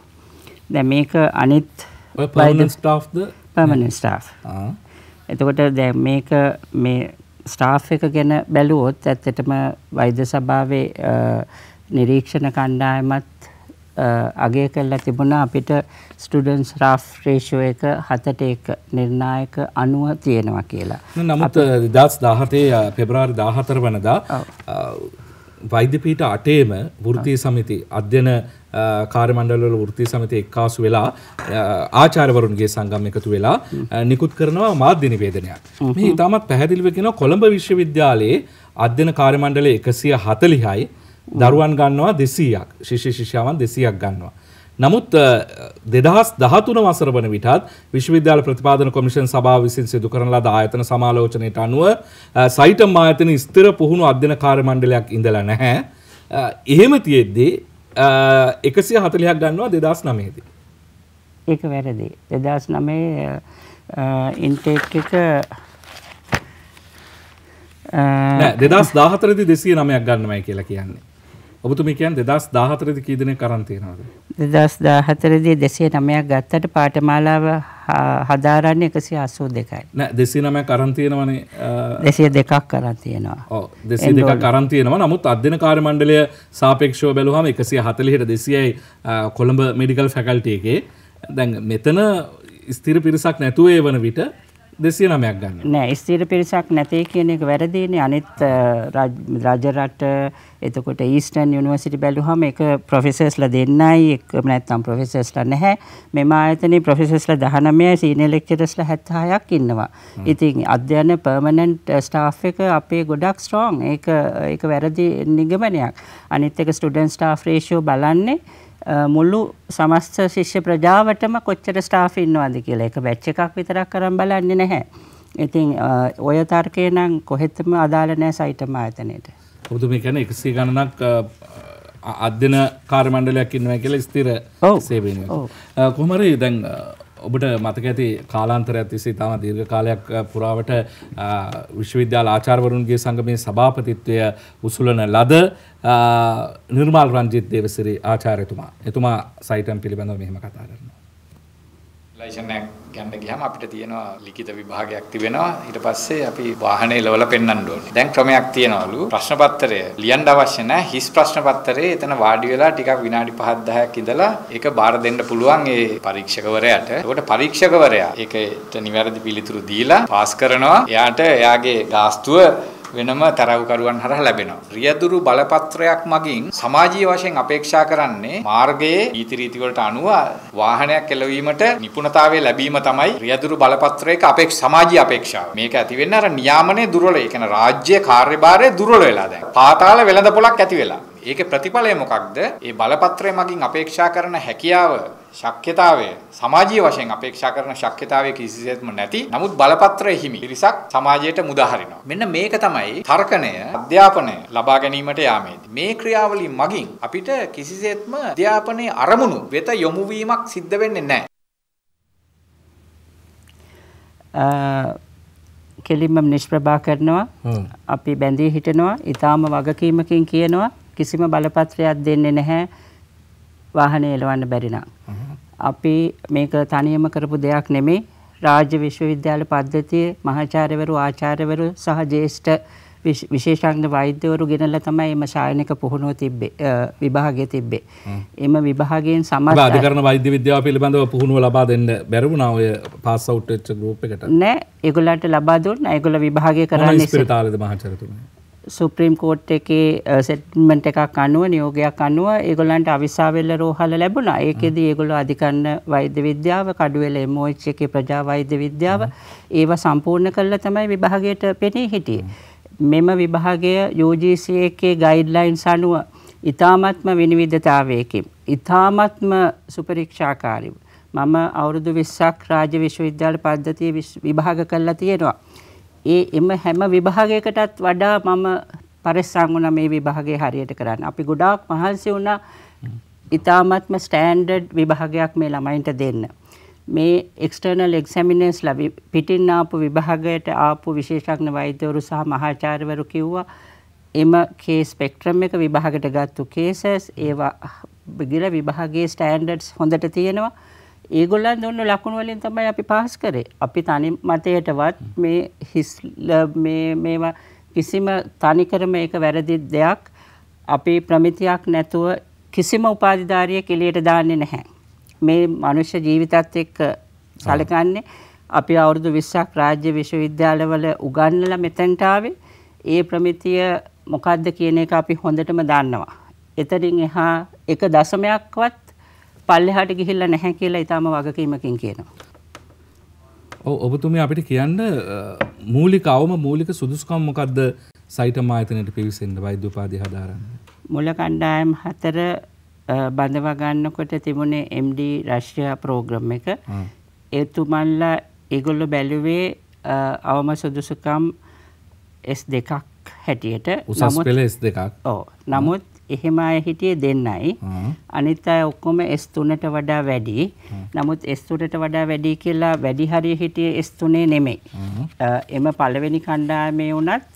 දැ මේක අනිත් පමණ ස්ටා් එතකොට දැ මේක මේ ස්ටා් එක ගැන බැලුවොත් ඇත්තටම වෛද්‍ය සභාවේ නිරීක්ෂණ කණ්ඩායමත් අගේ කරලා තිබුණා අපිට ස්ටඩන්ස් රා් රේෂෝ එක හතට එක නිර්ණායක අනුව තියෙනවා කියලා. නමුත් දස් දාහතේ පෙබරාර් දාහතර වනදා වෛද්‍යපීට අටේම වෘතිය සමිති අධ්‍යන කාර්මණ්ඩලවල වෘතිය සමිති එක්කාසු වෙලා ආචාරවරුන්ගේ සංගම් එකතු වෙලා නිකුත් කරනවා මාධ්‍ය නිවේදනයක්. මේ ඉතාමත් පැහැදිලිව කියන කොළඹ විශ්වවිද්‍යාලයේ අධ්‍යන කාර්මණ්ඩලය එකසිය හතලිහයි දරුවන් ගන්නවා දෙසීයක් ශිෂ්‍ය ශිෂ්‍යාවන් දෙසීයක් ගන්නවා. නමුත් දෙදහස් දහතුන වසර වන විටත් විශ්වවිද්‍යාල ප්‍රතිපාදන කොමිෂන් සභාව විසින් සිදු කරන ලද ආයතන සමාලෝචනයට අනුව සයිටම් ආයතන ස්ථිර පුහුණු අධ්‍යනකාර මණ්ඩලයක් ඉඳලා නැහැ. එහෙම තියෙද්දී එකසිය හතලියක් ගන්නවා දෙදස් නමේදී. ඒක වැරදි. දෙදස් නමේ ඉන්ටෙක් එක දෙදස් දාහතරදි දෙසිය නමයක් ගන්නමයි කියලා කියන්නේ. ඔබතුමී කියන්නේ 2014 දී කී දෙනෙක් අරන් තියනවද 2014 දී 209ක් ගත්තට පාඨමාලාව හදාරන්නේ 182යි නෑ 209ක් අරන් තියෙනවනේ 202ක් අරන් තියෙනවා ඔව් 202ක් අරන් තියෙනවා නමුත් අධ්‍යන කාර්ය මණ්ඩලය සාපේක්ෂව බැලුවහම 140ට 200යි කොළඹ මෙඩිකල් ෆැකල්ටි එකේ දැන් මෙතන ස්ථිර පිරිසක් නැතුව ඒ වන විට දෙසිය නමයක් ගන්න නෑ ස්තීර පිරිසක් නැතේ කියන එක වැරදිනේ අනිත් රජරට එතකොට ඊස්ටන් යුනිවර්සිටි බැලුවම එක ප්‍රොෆෙසර්ස්ලා දෙන්නයි එක නැත්නම් ප්‍රොෆෙසර්ස්ලා නැහැ මෙම ආයතනයේ ප්‍රොෆෙසර්ස්ලා 19 සීනියර් ලෙක්චරර්ස්ලා 76ක් ඉන්නවා. ඉතින් අධ්‍යයන පර්මනන්ට් ස්ටාෆ් එක අපේ ගොඩක් ස්ට්‍රොං. ඒක ඒක වැරදි නිගමනයක්. අනිත් එක ස්ටුඩන්ට් ස්ටාෆ් රේෂියෝ බලන්නේ මුළු සමස්ත ශිෂ්‍ය ප්‍රජාවටම කොච්චර ස්ටාෆ් ඉන්නවද කියලා එක බැච් එකක් විතරක් කරන් බලන්නේ නැහැ. ඉතින් ඔය තර්කය නම් කොහෙත්ම අදාළ නැහැ සයිටම ආයතනයට. ඔබතුම මේ කියන්නේ 100 ගණනක් අධ්‍යන කාර්ය මණ්ඩලයක් ඉන්නවා කියලා ස්ථිර සේවනය. කොහොම හරි දැන් ඔබට මතක ඇති කාලාන්තරයක් තිස්සේ ඉතාම දීර්ඝ කාලයක් පුරාවට විශ්වවිද්‍යාල ආචාර්යවරුන්ගේ සංගමේ සභාපතිත්වය උසුලන ලද නිර්මාල් රංජිත් දේවසිරි ආචාර්යතුමා එතුමා සයිටම් පිළිබඳව මෙහෙම කතා කරනවා ලයිසන් එකක් ගන්න ගියාම අපිට තියෙනවා ලිඛිත විභාගයක් තිබෙනවා ඊට පස්සේ අපි වාහනේ ඉලවලා පෙන්වන්න ඕනේ. දැන් ක්‍රමයක් තියෙනවලු ප්‍රශ්න පත්‍රය ලියන්න අවශ්‍ය නැහැ. හිස් ප්‍රශ්න පත්‍රයේ එතන වාඩි වෙලා ටිකක් විනාඩි 5 10ක් ඉඳලා ඒක බාර දෙන්න පුළුවන් ඒ පරීක්ෂකවරයාට. ඒකට පරීක්ෂකවරයා ඒකට නිවැරදි පිළිතුරු දීලා පාස් කරනවා. එයාට එයාගේ ගාස්තුව වෙනම තරව්කරුවන් හරහා ලැබෙනවා. රියදුරු බලපත්‍රයක් මගින් සමාජීය වශයෙන් අපේක්ෂා කරන්නේ මාර්ගයේ ඊති රීති වලට අනුව වාහනයක් එළවීමට නිපුණතාවය ලැබීම තමයි රියදුරු බලපත්‍රයක අපේක්ෂ සමාජීය අපේක්ෂාව. මේක ඇති වෙන්නේ අර නියාමනයේ දුර්වල. ඒ කියන්නේ රාජ්‍ය කාර්යභාරය දුර්වල වෙලා දැන්. පාතාල වෙළඳපොලක් ඇති වෙලා. ඒකේ ප්‍රතිඵලය මොකක්ද? ඒ බලපත්‍රය මගින් අපේක්ෂා කරන හැකියාව ශක්්‍යතාවය සමාජීය වශයෙන් අපේක්ෂා කරන ශක්්‍යතාවය කිසිසේත්ම නැති නමුත් බලපත්‍ර හිමි පිරිසක් සමාජයට මුදාහරිනවා මෙන්න මේක තමයි තර්කණය අධ්‍යාපනය ලබා ගැනීමට යාමේදී මේ ක්‍රියාවලිය මගින් අපිට කිසිසේත්ම අධ්‍යාපනයේ අරමුණු වෙත යොමු වීමක් සිද්ධ වෙන්නේ නැහැ කෙලින්ම නිෂ්ප්‍රභා කරනවා අපි බැඳී හිටනවා ඊටාම වගකීමකින් කියනවා කිසිම බලපත්‍රයක් දෙන්නේ නැහැ වාහනේ එලවන්න බැරි නම් අපි මේක තනියම කරපු දෙයක් නෙමේ රාජ්‍ය විශ්වවිද්‍යාල පද්ධතිය මහාචාර්යවරු ආචාර්යවරු සහ ජ්‍යෙෂ්ඨ විශේෂඥ වෛද්‍යවරු ගෙනල්ලා තමයි මේ ශායනික පුහුණුව තිබ්බේ විභාගය තිබ්බේ. එම විභාගයෙන් සමත් අධිකරණ වෛද්‍ය විද්‍යාව පිළිබඳව පුහුණුව ලබා දෙන්න බැරිුණා ඔය පාස් අවුට් වෙච්ච ගෲප් එකට. නෑ ඒගොල්ලන්ට ලබා දුන්නා. ඒගොල්ල විභාගය කරන්නේ ඉස්පිරිතාලේද මහාචාර්යතුමනි. සුප්‍රීම් කෝට් එකේ සෙට්මන්ට් uh, එකක් අනුව නියෝගයක් අනුව ඒගොල්ලන්ට අවිසාවෙල්ල රෝහල ලැබුණා. ඒකෙදි ඒගොල්ලෝ අධිකරණ වෛද්‍ය විද්‍යාව, කඩුවෙල MOH එකේ ප්‍රජා වෛද්‍ය විද්‍යාව ඒවා සම්පූර්ණ කරලා තමයි විභාගයට පෙනී හිටියේ. මෙම විභාගය UGC එකේ ගයිඩ්ලයින්ස් අනුව ඊ타මත්ම විනිවිදතාවයකින් ඊ타මත්ම සුපරීක්ෂාකාරීව මම අවුරුදු 20ක් රාජ්‍ය විශ්වවිද්‍යාල පද්ධතිය විභාග කරලා තියෙනවා. ඒ එම හැම විභාගයකටත් වඩා මම පරිස්සම් වුණා මේ විභාගය හරියට කරන්න. අපි ගොඩාක් මහන්සි වුණා. ඊටාත්ම ස්ටෑන්ඩඩ් විභාගයක් මේ ළමයින්ට දෙන්න. මේ එක්ස්ටර්නල් එක්සැමිනර්ස්ලා පිටින් ආපු විභාගයට ආපු විශේෂඥ වෛද්‍යවරු සහ මහාචාර්යවරු කිව්වා එම කේස් ස්පෙක්ට්‍රම් එක විභාගයට ගත්තු කේසස් ඒවා බිගිර විභාගයේ ස්ටෑන්ඩඩ්ස් හොඳට තියෙනවා. ඒගොල්ලන් දුන්න ලකුණු වලින් තමයි අපි පාස් කරේ. අපි තනි මතයටවත් මේ හිස් මේ මේවා කිසිම තනිකරම ඒක වැරදි දෙයක් අපේ ප්‍රමිතියක් නැතුව කිසිම උපාධිධාරියෙක් එළියට දාන්නේ නැහැ. මේ මනුෂ්‍ය ජීවිතත් එක්ක සැලකන්නේ අපි අවුරුදු 20ක් රාජ්‍ය විශ්වවිද්‍යාලවල උගන්වලා මෙතෙන්ට ආවේ. ඒ ප්‍රමිතිය මොකද්ද කියන එක අපි හොඳටම දන්නවා. එතරින් එහා එක දශමයක්වත් පල්ලෙහාට ගිහිල්ලා නැහැ කියලා ඊටාම වගකීමකින් කියනවා. ඔව් ඔබතුමිය අපිට කියන්න මූලික අවම මූලික සුදුසුකම් මොකද්ද සයිටම ආයතනයට පිවිසෙන්න වෛද්‍ය උපාධිය හදාරන්න? මුල කණ්ඩායම් හතර බඳව ගන්නකොට තිබුණේ MD රෂ්‍යා ප්‍රෝග්‍රෑම් එක. එතුමන්ලා ඒගොල්ලෝ බැලුවේ අවම සුදුසුකම් S2ක් හැටියට උසස් පෙළ S2ක්. ඔව්. නමුත් එහෙම අය හිටියේ දෙන්නයි. අනිත් අය ඔක්කොම S3ට වඩා වැඩි. නමුත් S3ට වඩා වැඩි කියලා වැඩි හරිය හිටියේ S3 නෙමෙයි. එම පළවෙනි කණ්ඩායමේ උනත්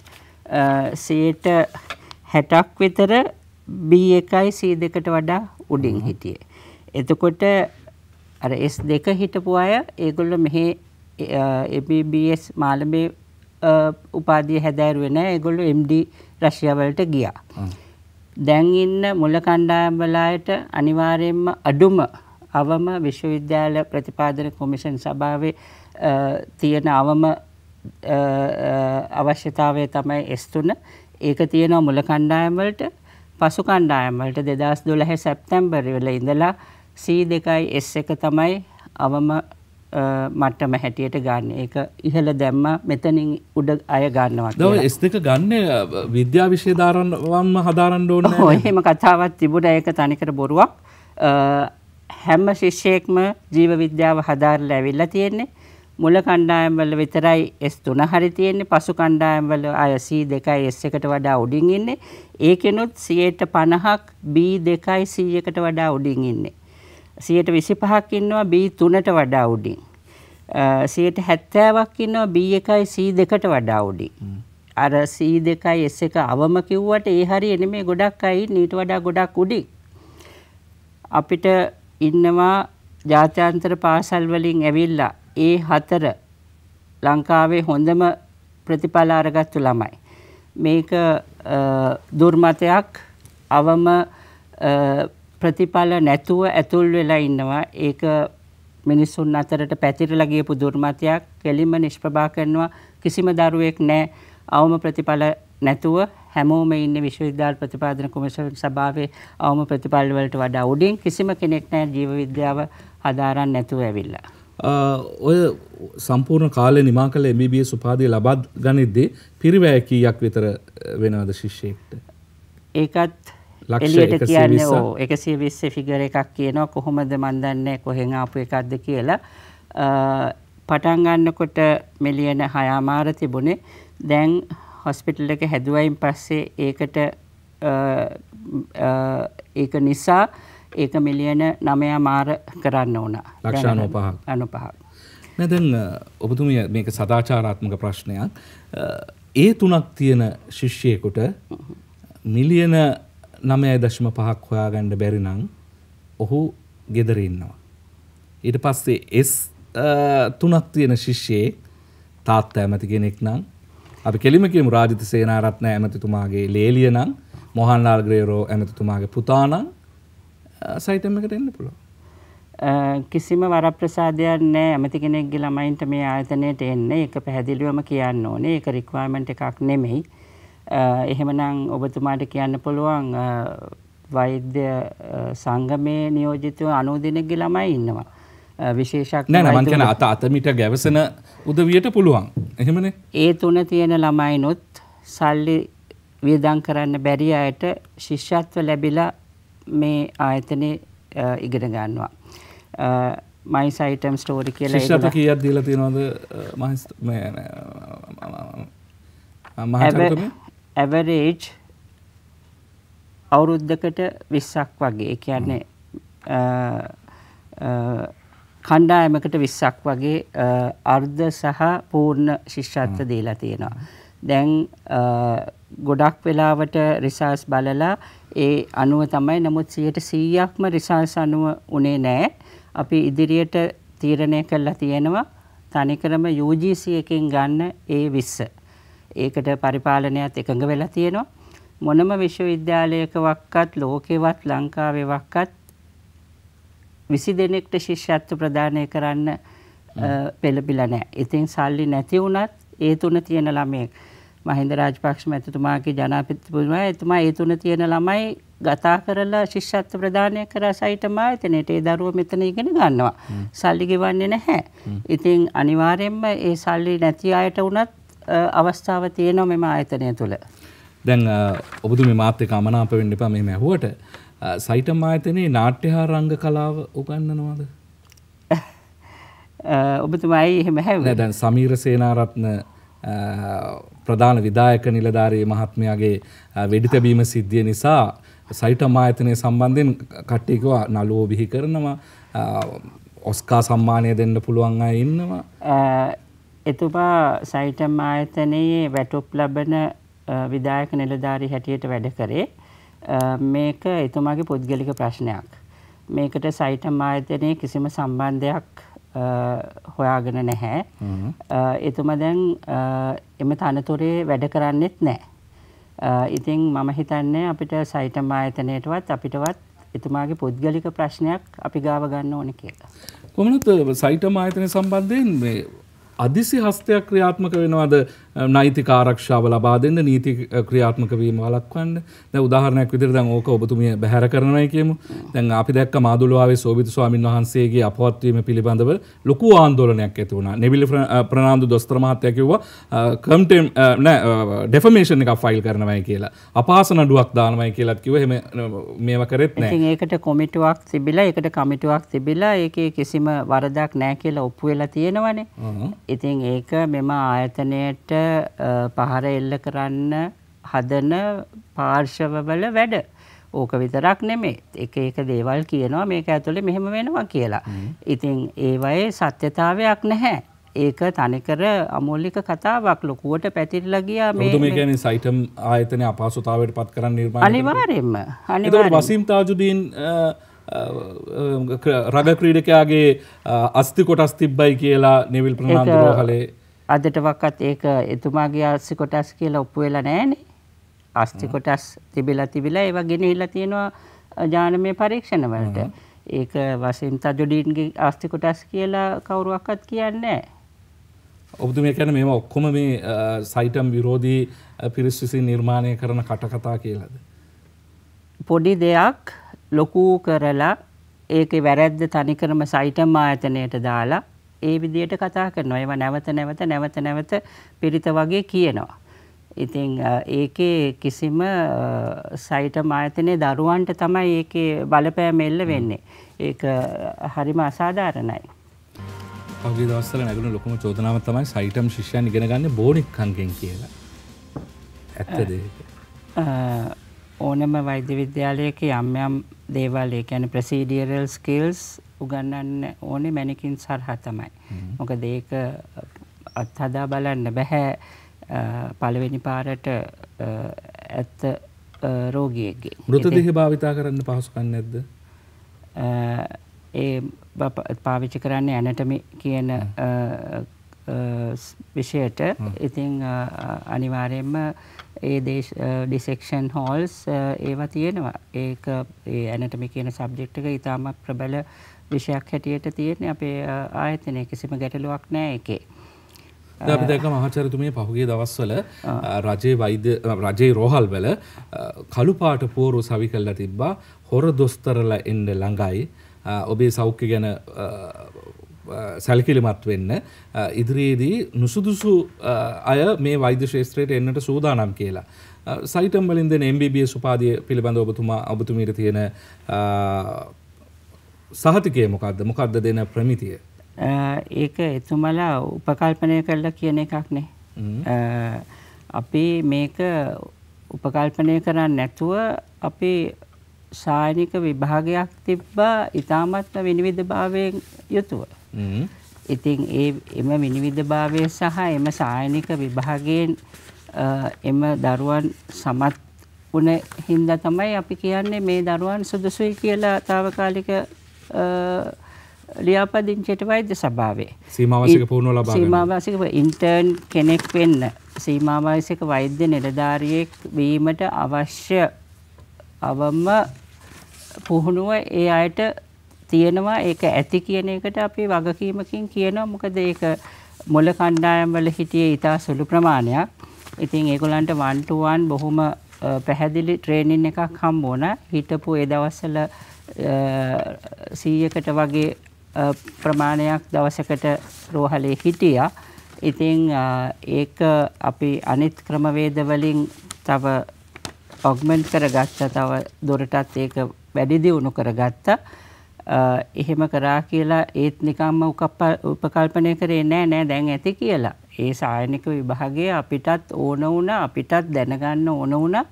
60ක් විතර B1යි C2කට වඩා උඩින් හිටියේ. එතකොට අර S2 හිටපු අය ඒගොල්ලෝ මෙහි ABBS මාළඹේ උපාධිය හැදෑරුවේ නැහැ. ඒගොල්ලෝ MD රෂ්‍යාව වලට ගියා. දැන් ඉන්න මුල කණ්ඩායම්වලට අනිවාර්යයෙන්ම අඩුම අවම විශ්වවිද්‍යාල ප්‍රතිපාදන කොමිෂන් සභාවේ තියෙන අවම අවශ්‍යතාවය තමයි S3. ඒක තියෙනවා මුල කණ්ඩායම් වලට පසු කණ්ඩායම් වලට 2012 සැප්තැම්බර් වල ඉඳලා C2යි S1 තමයි අවම මට්ටම හැටියට ගන්න ඒක ඉහළ දැම්ම මෙතනින් උඩ අය ගන්නවා දව එස් දෙක ගන්න විද්‍යා විශය ධාරන්වම්ම හදාරන්න ඕන එහෙම කතාවත් තිබුණ ඒක තනිකර බොරුවක් හැම්ම ශිෂ්‍යයෙක්ම ජීව විද්‍යාව හදාර ලැවිල්ල තියෙන්නේ මුල කණ්ඩායම්වල විතරයි එස් තුන හරි තියෙන්නේ පසු කණ්ඩායම්වල අය සී දෙකයි එස් එකට වඩා උඩින් ඉන්නේ ඒකෙනුත් සියයට පණහක් බී දෙකයි සීයකට වඩා උඩින් ඉන්නේ සියයට විසි පහක් ඉන්නවා බී තුනට වඩා උඩින්. සියයට හැත්තෑවක් ඉන්නවා බී එකයි සී දෙකට වඩා උඩින්. අර සී දෙකයි එස් එක අවම කිව්වට ඒ හරි එන මේ ගොඩක් අයි නීට වඩා ගොඩක් උඩින්. අපිට ඉන්නවා ජාත්‍යන්තර පාසල් වලින් ඇවිල්ලා ඒ හතර ලංකාවේ හොඳම ප්‍රතිඵල අරගත්තු ළමයි. මේක දුර්මතයක් අවම ප්‍රතිඵල නැතුව ඇතුල් වෙලා ඉන්නවා. ඒක මිනිසුන් අතරට පැතිරලා ගියපු දුර්මතයක් කෙලින්ම නිෂ්ප්‍රභා කරනවා. කිසිම දරුවෙක් නැහැ අවම ප්‍රතිඵල නැතුව හැමෝම ඉන්නේ විශ්වවිද්‍යාල ප්‍රතිපාදන කොමිෂන් සභාවේ අවම ප්‍රතිඵල වලට වඩා උඩින් කිසිම කෙනෙක් නැහැ ජීව විද්‍යාව හදාරන්න නැතුව ඇවිල්ලා. ඔය සම්පූර්ණ කාලය නිමා කළ MBBS උපාධිය ලබා ගනිද්දී පිරිවැය කීයක් විතර වෙනවද ශිෂ්‍යයෙක්ට? ඒකත් එලියට කියන්නේ ඕ එකසිය විස්ස ෆිගර එකක් කියනවා කොහොමද මන්දන්නේ කොහෙන් ආපු එකක්ද කියලා පටන් ගන්නකොට මිලියන හයාමාර තිබුණේ දැන් හොස්පිටල් එක හැදුවයින් පස්සේ ඒකට ඒක නිසා ඒක මිලියන නමය මාර කරන්න ඕන ලක්ෂානෝපහක් අනුපහක් නැදැන් ඔබතුම මේක සදාචාරාත්මක ප්‍රශ්නයක් ඒ තුනක් තියෙන ශිෂ්‍යයකුට මිලියන නමය දශම පහක් හොයාගණ්ඩ බැරිනං ඔහු ගෙදරඉන්නවා. ඊට පස්සේ එස් තුනක් තියෙන ශිෂ්‍යයේ තාත්ත ඇමති කෙනෙක් නම් අපි කෙලිමකම රාජිත සේනාරත්න ඇමතිතුමාගේ ලේලිය නම් මොහන්ලාල් ග්‍රේරෝ ඇමතිතුමාගේ පුතානම් සයිටම් එකට එන්න පුළුව. කිසිම වරප්‍රසාධයක් නෑ ඇමති කෙනෙක්ගේ ළමයින්ට මේ ආයතනයට එන්න එක පැහැදිලිවම කියන්න ඕනේ එක රික්වාමෙන්ට් එකක් නෙමෙයි එහෙමනම් ඔබතුමාට කියන්න පුළුවන් වෛද්‍ය සංගමයේ නියෝජිතව අනුදිනෙක්ගේ ළමයි ඉන්නවා. විශේෂක් නෑ මන්තන අත අතමිට ගැවසන උදවියට පුළුවන්. එහෙමනේ. ඒ තුන තියෙන ළමයිනොත් සල්ලි වියදම් කරන්න බැරි අයට ශිෂ්‍යත්ව ලැබිලා මේ ආයතනේ ඉගෙන ගන්නවා. මයි සයිටම් ස්ටෝරි කියලා ශිෂ්‍යත්ව කීයක් දීලා තියෙනවද මහත් මේ මහාචාර්යතුමනි ඇවරේජ් අවුරුද්දකට 20ක් වගේ. ඒ කියන්නේ කණ්ඩායමකට 20ක් වගේ අර්ධ සහ පූර්ණ ශිෂ්‍යත්ව දීලා තියෙනවා. දැන් ගොඩක් වෙලාවට රිසර්ස් බලලා ඒ අනුව තමයි නමුත් 100%ක්ම රිසර්ස් අනුව උනේ නැහැ. අපි ඉදිරියට තීරණය කළා තියෙනවා තනිකරම UGC එකෙන් ගන්න ඒ 20. ඒකට පරිපාලනයත් එකඟ වෙලා තියෙනවා. මොනම විශ්වවිද්‍යාලයක වක්කත් ලෝකෙවත් ලංකාවේ වක්කත් විසි දෙනෙක්ට ශිෂ්‍යත්ව ප්‍රදානය කරන්න පෙළබිල නෑ. ඉතින් සල්ලි නැති වුණත් ඒ තුන තියෙන ළමයෙක්. මහින්ද රාජපක්ෂ මැතිතුමාගේ ජනාපතිතුමා එතුමා ඒ තුන තියෙන ළමයි ගතා කරලා ශිෂ්‍යත්ව ප්‍රදානය කර සයිටමා එතනට ඒ දරුව මෙතන ඉගෙන ගන්නවා. සල්ලි ගෙවන්නේ නැහැ. ඉතින් අනිවාර්යෙන්ම ඒ සල්ලි නැති අයට වුණත් අවස්ථාව තියෙනවා මෙම ආයතනය තුළ. දැන් ඔබතු මේ මාත්‍යක අමනාප වෙන්න එපා මේ මැහුවට සයිටම් ආයතනයේ නාට්‍ය හා රංග කලාව උගන්වනවද? ඔබතුමයි එහෙම හැවුවේ. දැන් සමීර සේනාරත්න ප්‍රධාන විධායක නිලධාරී මහත්මයාගේ වෙඩි තැබීම සිද්ධිය නිසා සයිටම් ආයතනය සම්බන්ධයෙන් කට්ටියකව නළුවෝ බිහි කරනවා ඔස්කා සම්මානය දෙන්න පුළුවන් අය ඉන්නවා එතුමා සයිටම් ආයතනයේ වැටුප් ලබන විදායක නිලධාරී හැටියට වැඩ කරේ. මේක එතුමාගේ පුද්ගලික ප්‍රශ්නයක්. මේකට සයිටම් ආයතනයේ කිසිම සම්බන්ධයක් හොයාගෙන නැහැ. එතුමා දැන් එම තනතුරේ වැඩ කරන්නෙත් නැහැ. ඉතින් මම හිතන්නේ අපිට සයිටම් ආයතනයටවත් අපිටවත් එතුමාගේ පුද්ගලික ප්‍රශ්නයක් අපි ගාව ගන්න ඕන කියලා. කොහොමද සයිටම් ආයතනය සම්බන්ධයෙන් මේ අදිසි හස්තයක් ක්‍රියාත්මක වෙනවද නෛතික ආරක්ෂාව ලබා දෙන්න නීති ක්‍රියාත්මක වීම වළක්වන්න. දැන් උදාහරණයක් විදිහට දැන් ඕක ඔබතුමිය බැහැර කරනවායි කියමු. දැන් අපි දැක්ක මාදුළුවාවේ සෝබිත ස්වාමින් වහන්සේගේ අපවත් වීම පිළිබඳව ලොකු ආందోලනයක් ඇති වුණා. නෙවිල ප්‍රනාන්දු දොස්තර මහත්තයා කිව්වා කම්ටෙම් නෑ ඩෙෆමේෂන් එකක් ෆයිල් කරනවායි කියලා. අපහාස නඩුවක් දානවායි කියලාත් කිව්වා. එහෙම මේව කරෙත් නෑ. ඉතින් ඒකට කොමිටුවක් තිබිලා ඒකට කමිටුවක් තිබිලා ඒකේ කිසිම වරදක් නෑ කියලා ඔප්පු වෙලා තියෙනවනේ. ඉතින් ඒක මෙම ආයතනයට පහර එල්ල කරන්න හදන පාර්ශවවල වැඩ. ඕක විතරක් නෙමේ එක එක දේවල් කියනවා මේක ඇතුළේ මෙහෙම වෙනවා කියලා. ඉතින් ඒවයේ සත්‍යතාවයක් නැහැ. ඒක තනිකර අමූලික කතාවක් ලොකුවට පැතිරලා ගියා මේ මේ කියන්නේ සයිටම් ආයතනය අපහසුතාවයට පත් කරන්න නිර්මාණය අනිවාර්යෙන්ම අනිවාර්යෙන්ම වසීම් තාජුදීන් රග ක්‍රීඩකයාගේ අස්ති කොටස් තිබ්බයි කියලා නෙවිල් ප්‍රනාන්දු රෝහලේ අදට වක්කත් ඒක එතුමාගේ ආස්ති කොටස් කියලා ඔප්පු වෙලා නැහනේ. ආස්ති කොටස් තිබිලා තිබිලා ඒවා ගෙනහිලා තියෙනවා ඥානමය පරීක්ෂණ වලට. ඒක වශයෙන් තජොඩීන්ගේ ආස්ති කොටස් කියලා කවුරුවක්වත් කියන්නේ නැහැ. ඔබතුම කියන මේවා ඔක්කොම මේ සයිටම් විරෝධී පිරිස් විසින් නිර්මාණය කරන කටකතා කියලාද? පොඩි දෙයක් ලොකු කරලා ඒකේ වැරද්ද තනිකරම සයිටම් ආයතනයට දාලා ඒ විදියට කතා කරනවා. ඒවා නැවත නැවත නැවත නැවත පිරිත වගේ කියනවා. ඉතින් ඒකේ කිසිම සයිටම ආයතනයේ දරුවන්ට තමයි ඒකේ බලපෑම එල්ල වෙන්නේ. ඒක හරිම අසාධාරණයි. පහුගිය දවස්වල නැගුණු ලොකුම චෝදනාව තමයි සයිටම් ශිෂ්‍යයන් ඉගෙන ගන්න බෝනික් අංකෙන් කියලා. ඇත්තද ඕනම වෛද්‍ය විද්‍යාලයක යම් යම් දේවල් ඒ කියන්නේ ප්‍රොසීඩියරල් ස්කිල්ස් උගන්නන්න ඕනේ මැනකින් සරහ තමයි. මොකද ඒක අත්හදා බලන්න බැහැ පළවෙනි පාරට ඇත්ත රෝගියගේ. මෘතදේහ භාවිතා කරන්න පහසුකම් නැද්ද? ඒ පාවිච්චි කරන්නේ ඇනටමි කියන විෂයට ඉතිං අනිවාරයෙන්ම ඒ ඩිසෙක්ෂන් හෝල්ස් ඒවා තියෙනවා ඒ ඇනටමි කියන සබ්ජෙක්්ක ඉතාම ප්‍රබල විෂයක් හැටියට තියෙන්නේ අපේ ආයතනයේ කිසිම ගැටලුවක් නැහැ එකේ. අපි දැක මහචරතුමේ පහුගේ දවස්වල රජයේ වෛද්‍ය රජයේ රෝහල් වල කළුපාට පෝරු සවි කරලා තිබ්බා හොර දොස්තරල එන්න ළඟයි ඔබේ සෞඛ්‍ය ගැන සැලකිලිමත් වෙන්න ඉදිරියේදී නුසුදුසු අය මේ වෛද්‍ය ශේත්‍රයට එන්නට සූදානම් කියලා. සයිටම් වලින් දෙන MBBS උපාධිය පිළිබඳ ඔබතුමා ඔබතුමීට තියෙන සහතිකය මොකක්ද මොකක්ද දෙන ප්‍රමිතිය ඒක එතුමලා උපකල්පනය කරලා කියන එකක් නේ අපි මේක උපකල්පනය කරන්න නැතුව අපි සායනික විභාගයක් තිබ්බා ඉතාමත්ම විනිවිධ භාවයෙන් යුතුව ඉතින් ඒ එම විනිවිධ භාවය සහ එම සායනික විභාගයෙන් එම දරුවන් සමත් වන හින්ද තමයි අපි කියන්නේ මේ දරුවන් සුදුසුයි කියලා තාවකාලික ලියාපදිංචයට වෛද්‍ය සභාවේ සීමවාසික පුහුණුව ලබා සීමාවාසික ඉන්ටර්න් කෙනෙක් වෙන්න සීමාවාසික වෛද්‍ය නිලධාරියෙක් වීමට අවශ්‍ය අවම පුහුණුව ඒ අයට තියෙනවා ඒක ඇති කියන එකට අපි වගකීමකින් කියනවා මොකද ඒක මොළ කණ්ඩායම් වල හිටියේ ඉතා සුළු ප්‍රමාණයක්. ඉතින් ඒගොල්ලන්ට 1 to 1 බොහොම පැහැදිලි ට්‍රේනින් එකක් හම්බ වුණා. හිටපු ඒ දවස්වල සීයකට වගේ ප්‍රමාණයක් දවසකට රෝහලේ හිටියා. ඉතින් ඒක අපි අනිත් ක්‍රමවේදවලින් තව ඔග්මන්ට් කරගත්තා තව දොරටත් ඒක වැඩි දියුණු කරගත්තා. එහෙම කරා කියලා ඒත් නිකම්ම උපකල්පනය කරේ නෑ නෑ දැන් ඇති කියලා. ඒ සායනික විභාගය අපිටත් ඕන වුණා අපිටත් දැනගන්න ඕන වුණා.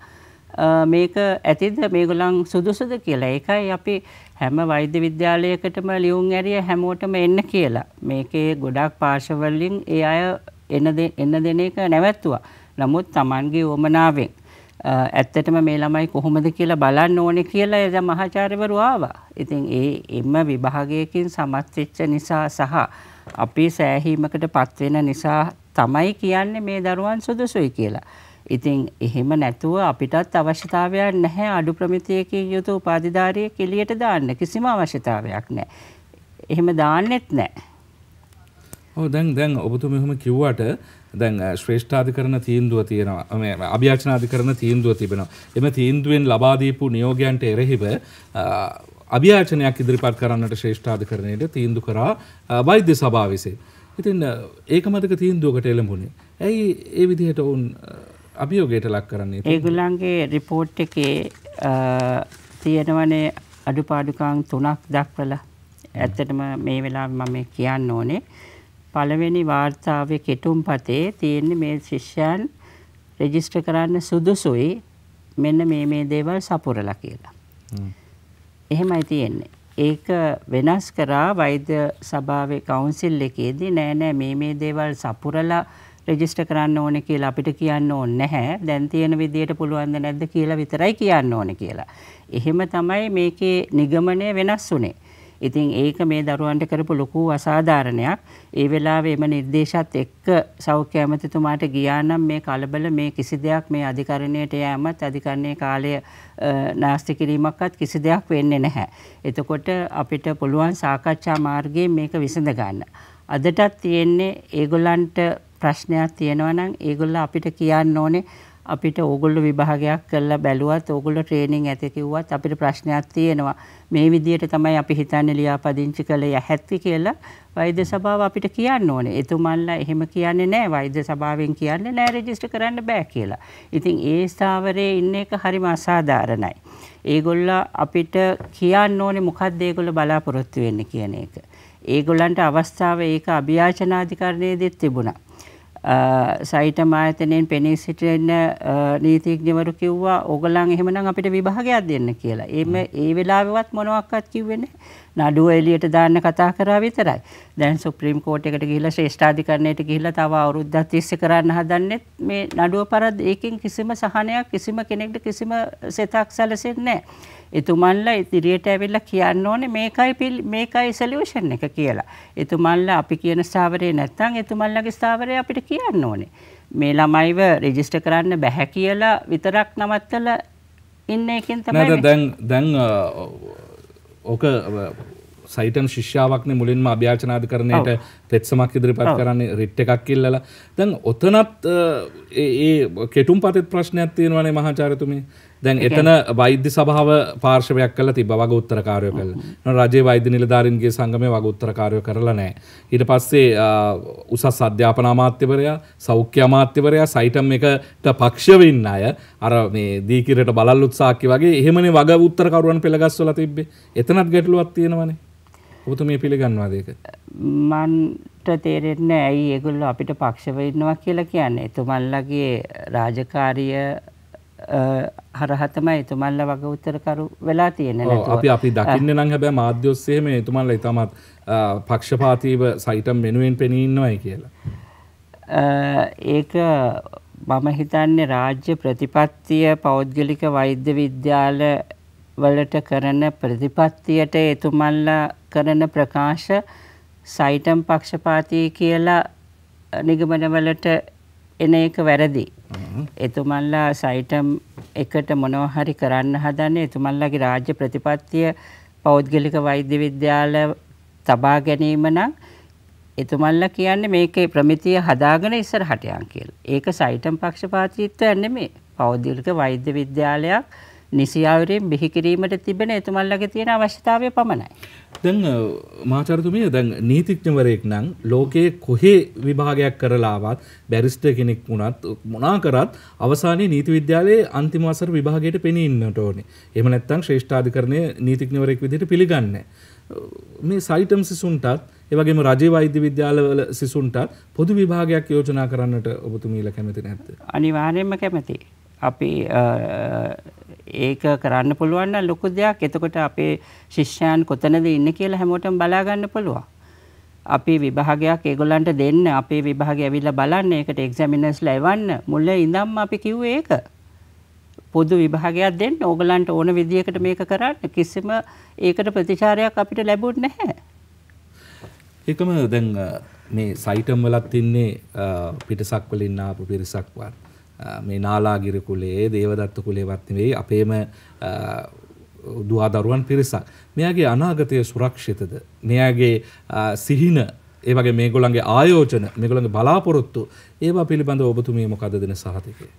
මේක ඇතිද මේගොල්ලන් සුදුසුද කියලා. ඒකයි අපි හැම වෛද්‍ය විද්‍යාලයකටම ලියුම් ඇරිය හැමෝටම එන්න කියලා. මේකේ ගොඩක් පාර්ශවලින් ඒ අය එන එන්න දෙන එක නැවැත්තුවා. නමුත් Tamanගේ වමනාවෙන් ඇත්තටම මේ ළමයි කොහොමද කියලා බලන්න ඕනේ කියලා එදා මහාචාර්යවරු ආවා. ඉතින් ඒ එම විභාගයකින් සමත් වෙච්ච නිසා සහ අපි සෑහීමකට පත් වෙන නිසා තමයි කියන්නේ මේ දරුවන් සුදුසුයි කියලා. ඉතින් එහෙම නැතුව අපිටත් අවශ්‍යතාවයක් නැහැ අඩු ප්‍රමිතියකින් යුතු උපාධිධාරියෙක් එළියට දාන්න කිසිම අවශ්‍යතාවයක් නැහැ. එහෙම දාන්නෙත් නැහැ. ඔව් දැන් දැන් ඔබතුමා මෙහෙම කිව්වට දැන් ශ්‍රේෂ්ඨාධිකරණ තීන්දුව තියෙනවා මේ අභියාචනාධිකරණ තීන්දුව තිබෙනවා. එම තීන්දුවෙන් ලබා දීපු නියෝගයන්ට එරෙහිව අභියාචනයක් ඉදිරිපත් කරන්නට ශ්‍රේෂ්ඨාධිකරණයට තීන්දුව කරා වෛද්‍ය සභාව විසින්. ඉතින් ඒක මතක තීන්දුවකට එළඹුණේ. ඇයි ඒ විදිහට ඔවුන් අභියෝගයට ලක් කරන්නේ ඒගුලන්ගේ රිපෝට් එකේ තියෙනවනේ අඩුපාඩුකාන් තුනක් දක්වලා ඇත්තටම මේ වෙලා මම කියන්න ඕනේ පළවෙනි වාර්තාවේ කෙටුම් පතේ තියෙන්නේ මේ ශිෂ්‍යයන් රෙජිස්ටර් කරන්න සුදුසුයි මෙන්න මේ මේ දේවල් සපුරලා කියලා. එහෙමයි තියෙන්නේ. ඒක වෙනස් කරා වෛද්‍ය සභාවේ කවුන්සිල් එකේදී නෑ නෑ මේ මේ දේවල් සපුරලා රෙජිස්ටර් කරන්න ඕනේ කියලා අපිට කියන්න ඕනේ නැහැ. දැන් තියෙන විදියට පුළුවන් ද නැද්ද කියලා විතරයි කියන්න ඕනේ කියලා. එහෙම තමයි මේකේ නිගමනය වෙනස් වුනේ. ඉතින් ඒක මේ දරුවන්ට කරපු ලොකු අසාධාරණයක්. ඒ වෙලාවේ එම නිර්දේශත් එක්ක සෞඛ්‍ය ඇමතිතුමාට ගියා නම් මේ කලබල මේ කිසි දෙයක් මේ අධිකරණයට යෑමත් අධිකරණයේ කාලය නාස්ති කිරීමක්වත් කිසි දෙයක් වෙන්නේ නැහැ. එතකොට අපිට පුළුවන් සාකච්ඡා මාර්ගයෙන් මේක විසඳ ගන්න. අදටත් තියෙන්නේ ඒගොල්ලන්ට ප්‍රශ්නයක් තියෙනවා නම් ඒගොල්ලෝ අපිට කියන්න ඕනේ අපිට ඕගොල්ලෝ විභාගයක් කරලා බැලුවත් ඕගොල්ලෝ ට්‍රේනින් ඇති කිව්වත් අපිට ප්‍රශ්නයක් තියෙනවා මේ විදිහට තමයි අපි හිතන්නේ ලියාපදිංචි කළේ යැහැත්ති කියලා වෛද්‍ය සභාව අපිට කියන්න ඕනේ. එතුමන්ලා එහෙම කියන්නේ නැහැ වෛද්‍ය සභාවෙන් කියන්නේ නැහැ රෙජිස්ටර් කරන්න බෑ කියලා. ඉතින් ඒ ස්ථාවරයේ ඉන්න එක හරිම අසාධාරණයි. ඒගොල්ලෝ අපිට කියන්න ඕනේ මොකක්ද ඒගොල්ලෝ බලාපොරොත්තු වෙන්නේ කියන එක. ඒගොල්ලන්ට අවස්ථාව ඒක අභියාචනාධිකරණය දෙත් තිබුණා. සයිටම ආයතනයෙන් පෙනී සිටින නීතිඥවරු කිව්වා ඕගොල්ලන් එහෙමනම් අපිට විභාගයක් දෙන්න කියලා. එimhe ඒ වෙලාවෙවත් මොනවත්වත් කිව්වේ නැහැ. නඩුව එළියට දාන්න කතා කරා විතරයි. දැන් සුප්‍රීම කෝට් එකට ගිහිල්ලා ශ්‍රේෂ්ඨාධිකරණයට ගිහිල්ලා තව අවුරුද්දක් තිස්සේ කරන්න හදන්නේ මේ නඩුව පරද ඒකෙන් කිසිම සහනයක් කිසිම කෙනෙක්ට කිසිම සෙතක් සැලසෙන්නේ නැහැ. එතුමන්ලා ඉදිරියට ඇවිල්ලා කියන්න ඕනේ මේකයි මේකයි සොලියුෂන් එක කියලා. එතුමන්ලා අපි කියන ස්ථාවරය නැත්නම් එතුමන්ලාගේ ස්ථාවරය අපිට කියන්න ඕනේ. මේ ළමයිව රෙජිස්ටර් කරන්න බැහැ කියලා විතරක් නවත්තලා ඉන්න එකෙන් තමයි නේද දැන් දැන් ඕක සයිටන් ශිෂ්‍යාවක්න මුලින්ම අභ්‍යාචනාධකරණයට පෙත්සමක් ඉදිරිපත් කරන්නේ රිට් එකක් කිල්ලලා දැන් ඔතනත් ඒ කෙටුම් පතත් ප්‍රශ්නයක් තියෙනවනේ මහාචාරතුමේ දැන් එතන වෛද්‍ය සභාව පාර්ශවයක් කළ තිබ වග උත්තරකාරය කළ රජේ වෛද්‍ය නිලධාරන්ගේ සංගමය වග උත්තරකාරය කරලා නෑ ඊට පස්සේ උසස් අධ්‍යාපන අමාත්‍යවරයා සෞඛ්‍ය අමාත්‍යවරයා සයිටම් එකට පක්ෂවෙන්න අය අර මේ දීකිරට බලල් උත්සාක්කි වගේ එහෙමනි වග උත්තරකරුවන් පෙළගස්වල තිබ්බේ එතනත් ගැටලුවත් තියෙනවනේ ඔබතුමිය පිළිගන්නවාද ඒක? මන්ට තේරෙන්නේ ඇයි ඒගොල්ලෝ අපිට පක්ෂව ඉන්නවා කියලා කියන්නේ. එතුමන්ලගේ රාජකාරිය හරහා තමයි එතුමන්ලා වගේ උත්තරකරු වෙලා තියෙන්නේ නේද? අපි අපි දකින්නේ නම් හැබැයි මාධ්‍ය ඔස්සේ මේ එතුමන්ලා ඊටමත් පක්ෂපාතීව සයිටම් වෙනුවෙන් පෙනී ඉන්නවයි කියලා. ඒක මම හිතන්නේ රාජ්‍ය ප්‍රතිපත්තිය පෞද්ගලික වෛද්‍ය විද්‍යාල වලට කරන ප්‍රතිපත්තියට එතුමන්ලා කරන ප්‍රකාශ සයිටම් පක්ෂපාතී කියලා නිගමනවලට එන එක වැරදි. එතුමන්ලා සයිටම් එකට මොනව හරි කරන්න හදන්නේ එතුමන්ලාගේ රාජ්‍ය ප්‍රතිපත්තිය පෞද්ගලික වෛද්‍ය විද්‍යාල තබා ගැනීම නම් එතුමන්ලා කියන්නේ මේකේ ප්‍රමිතිය හදාගෙන ඉස්සරහට යන් කියලා. ඒක සයිටම් පක්ෂපාතීත්වයක් නෙමෙයි. පෞද්ගලික වෛද්‍ය විද්‍යාලයක් නිසියාවරයෙන් බිහිකිරීමට තිබෙන එතුමල්ලගේ තියෙන අවශ්‍යතාවය පමණයි. දැන් මාචරතුමිය දැන් නීතිඥවරයෙක් නම් ලෝකයේ කොහේ විභාගයක් කරලාවත් බැරිස්ටර් කෙනෙක් වුණත් මොනා කරත් අවසානයේ නීති විද්‍යාලයේ අන්තිම වසර විභාගයට පෙනී ඉන්නට ඕනේ. එහෙම නැත්නම් ශ්‍රේෂ්ඨාධිකරණයේ නීතිඥවරයෙක් විදිහට පිළිගන්නේ මේ සයිටම් සිසුන්ටත් එවගේම රජේ වෛද්‍ය විද්‍යාලවල සිසුන්ටත් පොදු විභාගයක් යෝජනා කරන්නට ඔබතුමීලා කැමති නැද්ද? අනිවාර්යයෙන්ම කැමතියි. අපි ඒක කරන්න පුළුවන් නම් ලොකු දෙයක්. එතකොට අපේ ශිෂ්‍යයන් කොතනද ඉන්නේ කියලා හැමෝටම බලා ගන්න පුළුවන්. අපි විභාගයක් ඒගොල්ලන්ට දෙන්න අපේ විභාගය ඇවිල්ලා බලන්න ඒකට එක්සැමිනර්ස්ලා එවන්න මුල ඉඳන්ම අපි කිව්වේ ඒක. පොදු විභාගයක් දෙන්න ඕගලන්ට ඕන විදියකට මේක කරන්න කිසිම ඒකට ප්‍රතිචාරයක් අපිට ලැබුණේ නැහැ. ඒකම දැන් මේ සයිටම් වලත් ඉන්නේ පිටසක් වලින් ආපු පිරිසක් වත් මේ නාලාගිරි කුලේ දේවදත්ත කුලේ වත්නෙවෙයි අපේම දවාදරුවන් පිරිසක් මෙයාගේ අනාගතය සුරක්ෂිතද මෙයාගේ සිහින ඒවගේ මේගොලන්ගේ ආයෝජන මෙගොළඟ බලාපොරොත්තු ඒවා පිළිබඳ ඔබතුමිය මොකද දෙන සහතිකය.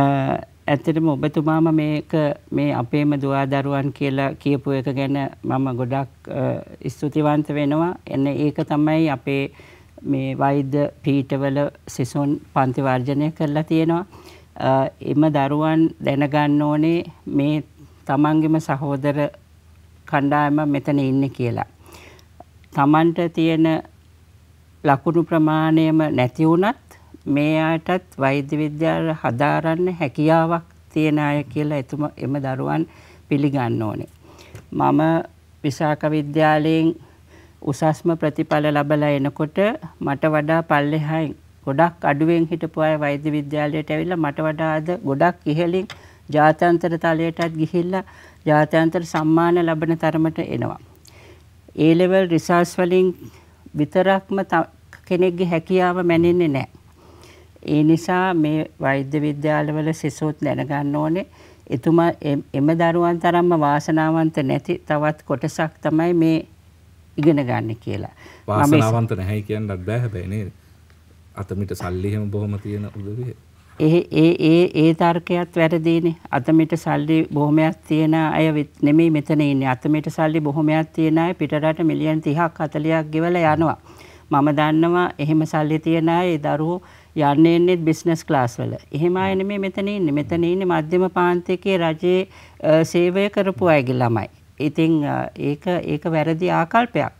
ඇත්තටම ඔබතුමාම මේක මේ අපේම දවාදරුවන් කියලා කියපු එක ගැන මම ගොඩක් ස්තුතිවන්ත වෙනවා එන්න ඒක තමයි අපේ මේ වෛද්‍ය පීඨවල සිසුන් පන්ති වර්ජනය කරලා තියෙනවා. එම දරුවන් දැනගන්න ඕනේ මේ තමන්ගෙම සහෝදර කණ්ඩායම මෙතන ඉන්නේ කියලා. තමන්ට තියෙන ලකුණු ප්‍රමාණයම නැති වුණත් මේ අයටත් වෛද්‍ය විද්‍යාව හදාරන්න හැකියාවක් තියෙන අය කියලා එතුම එම දරුවන් පිළිගන්න ඕනේ. මම විශාක විද්‍යාලයෙන් උසස්ම ප්‍රතිඵල ලබලා එනකොට මට වඩා පල්ලෙහායින් ගොඩක් අඩුවෙන් හිටපු අය වෛද්‍ය විද්‍යාලයට ඇවිල්ලා මට වඩා අද ගොඩක් ඉහළින් ජාත්‍යන්තර තලයටත් ගිහිල්ලා ජාත්‍යන්තර සම්මාන ලබන තරමට එනවා. ඒ ලෙවල් රිසර්ච් වලින් විතරක්ම කෙනෙක්ගේ හැකියාව මැනෙන්නේ නැහැ. ඒ නිසා මේ වෛද්‍ය විද්‍යාලවල සිසුත් දැනගන්න ඕනේ එතුමා එම දරුවන් තරම්ම වාසනාවන්ත නැති තවත් කොටසක් තමයි මේ ඉගෙන ගන්න කියලා. වාසනාවන්ත නැහැ කියන්නත් බෑ හැබැයි නේද? අතමිට සල්ලි හැම බොහොම තියෙන උදවිය. ඒ ඒ ඒ ඒ තර්කයත් වැරදිනේ. අතමිට සල්ලි බොහොමයක් තියෙන අය නෙමෙයි මෙතන ඉන්නේ. අතමිට සල්ලි බොහොමයක් තියෙන අය පිටරට මිලියන 30ක් 40ක් ගෙවලා යනවා. මම දන්නවා එහෙම සල්ලි තියෙන අය ඒ දරුවෝ යන්නේ එන්නේ බිස්නස් ක්ලාස් වල. එහෙම අය නෙමෙයි මෙතන ඉන්නේ. මෙතන ඉන්නේ මධ්‍යම පාන්තිකේ රජයේ සේවය කරපු අයගේ ළමයි. ඉතිං ඒක ඒක වැරදි ආකල්පයක්.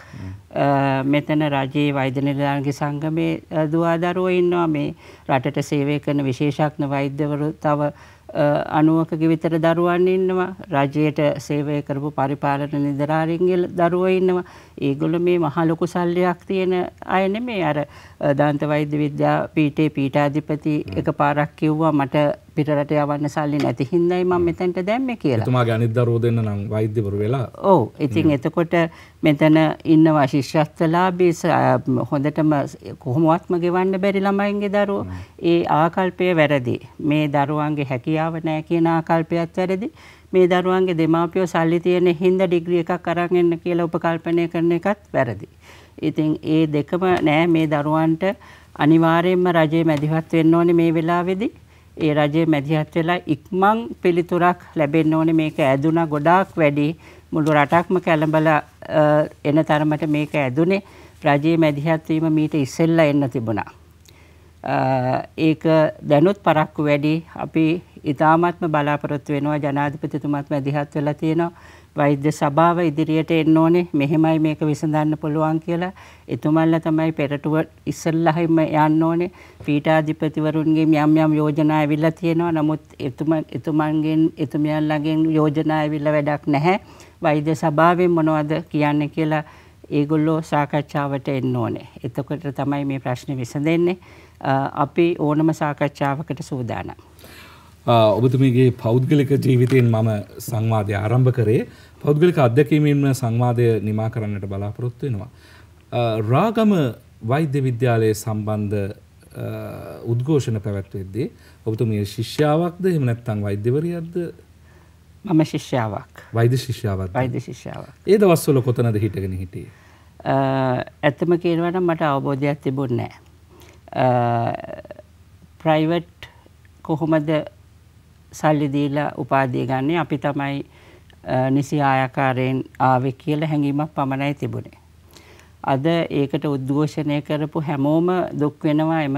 මෙතන රජයේ වෛද්‍යනිලදානගේ සංගමේ දවාදරුව ඉන්නවා මේ රටට සේවය කරන විශේෂක්න වෛද්‍යවරු තව අනුවක ගිවිතර දරුවන් ඉන්නවා රජයට සේවය කරපු පරිපාලන නිදරාරිංගල් දරුව ඉන්නවා ඒගොල මේ මහලොකු සල්ලයක් තියෙන අයන මේ අර දන්ත වෛද්‍ය විද්‍යා පීඨයේ පීඨාධිපති එකපාරක් කිව්වා මට පිටරට යවන්න සල්ලි නැති හින්දායි මම මෙතෙන්ට දැම්මේ කියලා. එතුමාගේ අනිත් දරුවෝ දෙන්න නම් වෛද්‍යවරු වෙලා. ඔව්. ඉතින් එතකොට මෙතන ඉන්න ශිෂ්‍යත්වලාභී හොඳටම කොහොමවත්ම ගෙවන්න බැරි ළමයින්ගේ දරුවෝ. ඒ ආකල්පය වැරදි. මේ දරුවන්ගේ හැකියාව නැහැ කියන ආකල්පයත් වැරදි. මේ දරුවන්ගේ දෙමාපියෝ සල්ලි තියෙන හින්දා ඩිග්‍රී එකක් අරන් එන්න කියලා උපකල්පනය කරන එකත් වැරදි. ඉතින් ඒ දෙකම නෑ මේ දරුවන්ට අනිවාර්යයෙන්ම රජයේ මැදිහත් වෙන්න ඕනේ මේ වෙලාවේදී. ඒ රජයේ මැදිහත් වෙලා ඉක්මන් පිළිතුරක් ලැබෙන්න ඕනේ මේක ඇදුනා ගොඩාක් වැඩි මුළු රටක්ම කැළඹලා එන තරමට මේක ඇදුනේ රජයේ මැදිහත් වීම මීට ඉස්සෙල්ලා එන්න තිබුණා. ඒක දැනුත් පරක්කු වැඩි අපි ඉතාමත්ම බලාපොරොත්තු වෙනවා ජනාධිපතිතුමත් මැදිහත් වෙලා තියෙනවා වෛද්‍ය සභාව ඉදිරියට එන්න ඕනේ මෙහෙමයි මේක විසඳන්න පුළුවන් කියලා එතුමන්ලා තමයි පෙරටුව ඉස්සල්ලාම යන්න ඕනේ පීඨාධිපතිවරුන්ගේ යම් යම් යෝජනා ඇවිල්ලා තියෙනවා නමුත් එතුම එතුමන්ගෙන් එතුමියන්ලාගෙන් යෝජනා ඇවිල්ලා වැඩක් නැහැ වෛද්‍ය සභාවෙන් මොනවද කියන්නේ කියලා ඒගොල්ලෝ සාකච්ඡාවට එන්න ඕනේ එතකොට තමයි මේ ප්‍රශ්නේ විසඳෙන්නේ අපි ඕනම සාකච්ඡාවකට සූදානම් ඔබතුමගේ පෞද්ගලික ජීවිතයෙන් මම සංවාධය ආරම්භ කරේ පෞද්ගලික අධ්‍යැකීමෙන්ම සංවාධය නිමා කරන්නට බලාපොරොත්තු වෙනවා. රාගම වෛද්‍ය විද්‍යාලයේ සම්බන්ධ උද්ඝෝෂණ පැවැත්වෙද්දී ඔබතුමිය ශිෂ්‍යාවක්ද එහෙම නැත්නම් වෛද්‍යවරියක්ද මම ශිෂ්‍යාවක් වෛද්‍ය ශිෂ්‍යාවක් වෛද්‍ය ශිෂ්‍යාවක් ඒ දවස්වල කොතනද හිටගෙන හිටියේ ඇත්තම කියනවා නම් මට අවබෝධයක් තිබුණේ නැහැ ප්‍රයිවට් කොහොමද සල්ලි දීලා උපාධිය ගන්න අපි තමයි නිසි ආයාකාරයෙන් ආවේ කියලා හැඟීමක් පමණයි තිබුණේ. අද ඒකට උද්ඝෝෂණය කරපු හැමෝම දුක් වෙනවා එම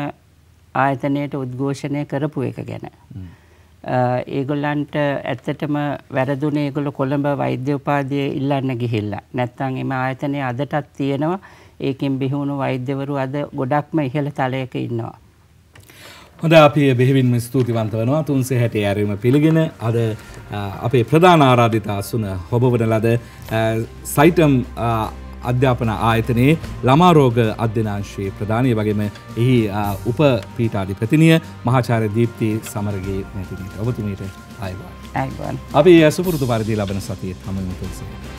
ආයතනයට උද්ඝෝෂණය කරපු එක ගැන. ඒගොල්ලන්ට ඇත්තටම වැරදුනේ ඒගොල්ලෝ කොළඹ වෛද්‍ය උපාධිය ඉල්ලන්න ගිහිල්ලා. නැත්තම් එම ආයතනය අදටත් තියෙනවා. ඒකෙන් බිහි වුණු වෛද්‍යවරු අද ගොඩක්ම ඉහළ තලයක ඉන්නවා. හොඳ අපි බෙහිවින්ම ස්තුතිවන්ත වනවා තුන්සේ හැට ඇරීම පිළිගෙන අද අපේ ප්‍රධාන ආරාධිතා අසුන හොබවන ලද සයිටම් අධ්‍යාපන ආයතනයේ ළමාරෝග අධ්‍යනාංශයේ ප්‍රධානය වගේම එහි උප පීටාධි ප්‍රතිනිය මහාචාර දීප්ති සමරගේ නැතිනට ඔබතුමීට අයිවා. අපි ඇසුපුරතු පරිදි ලබන සතිය හමතුන්සේ.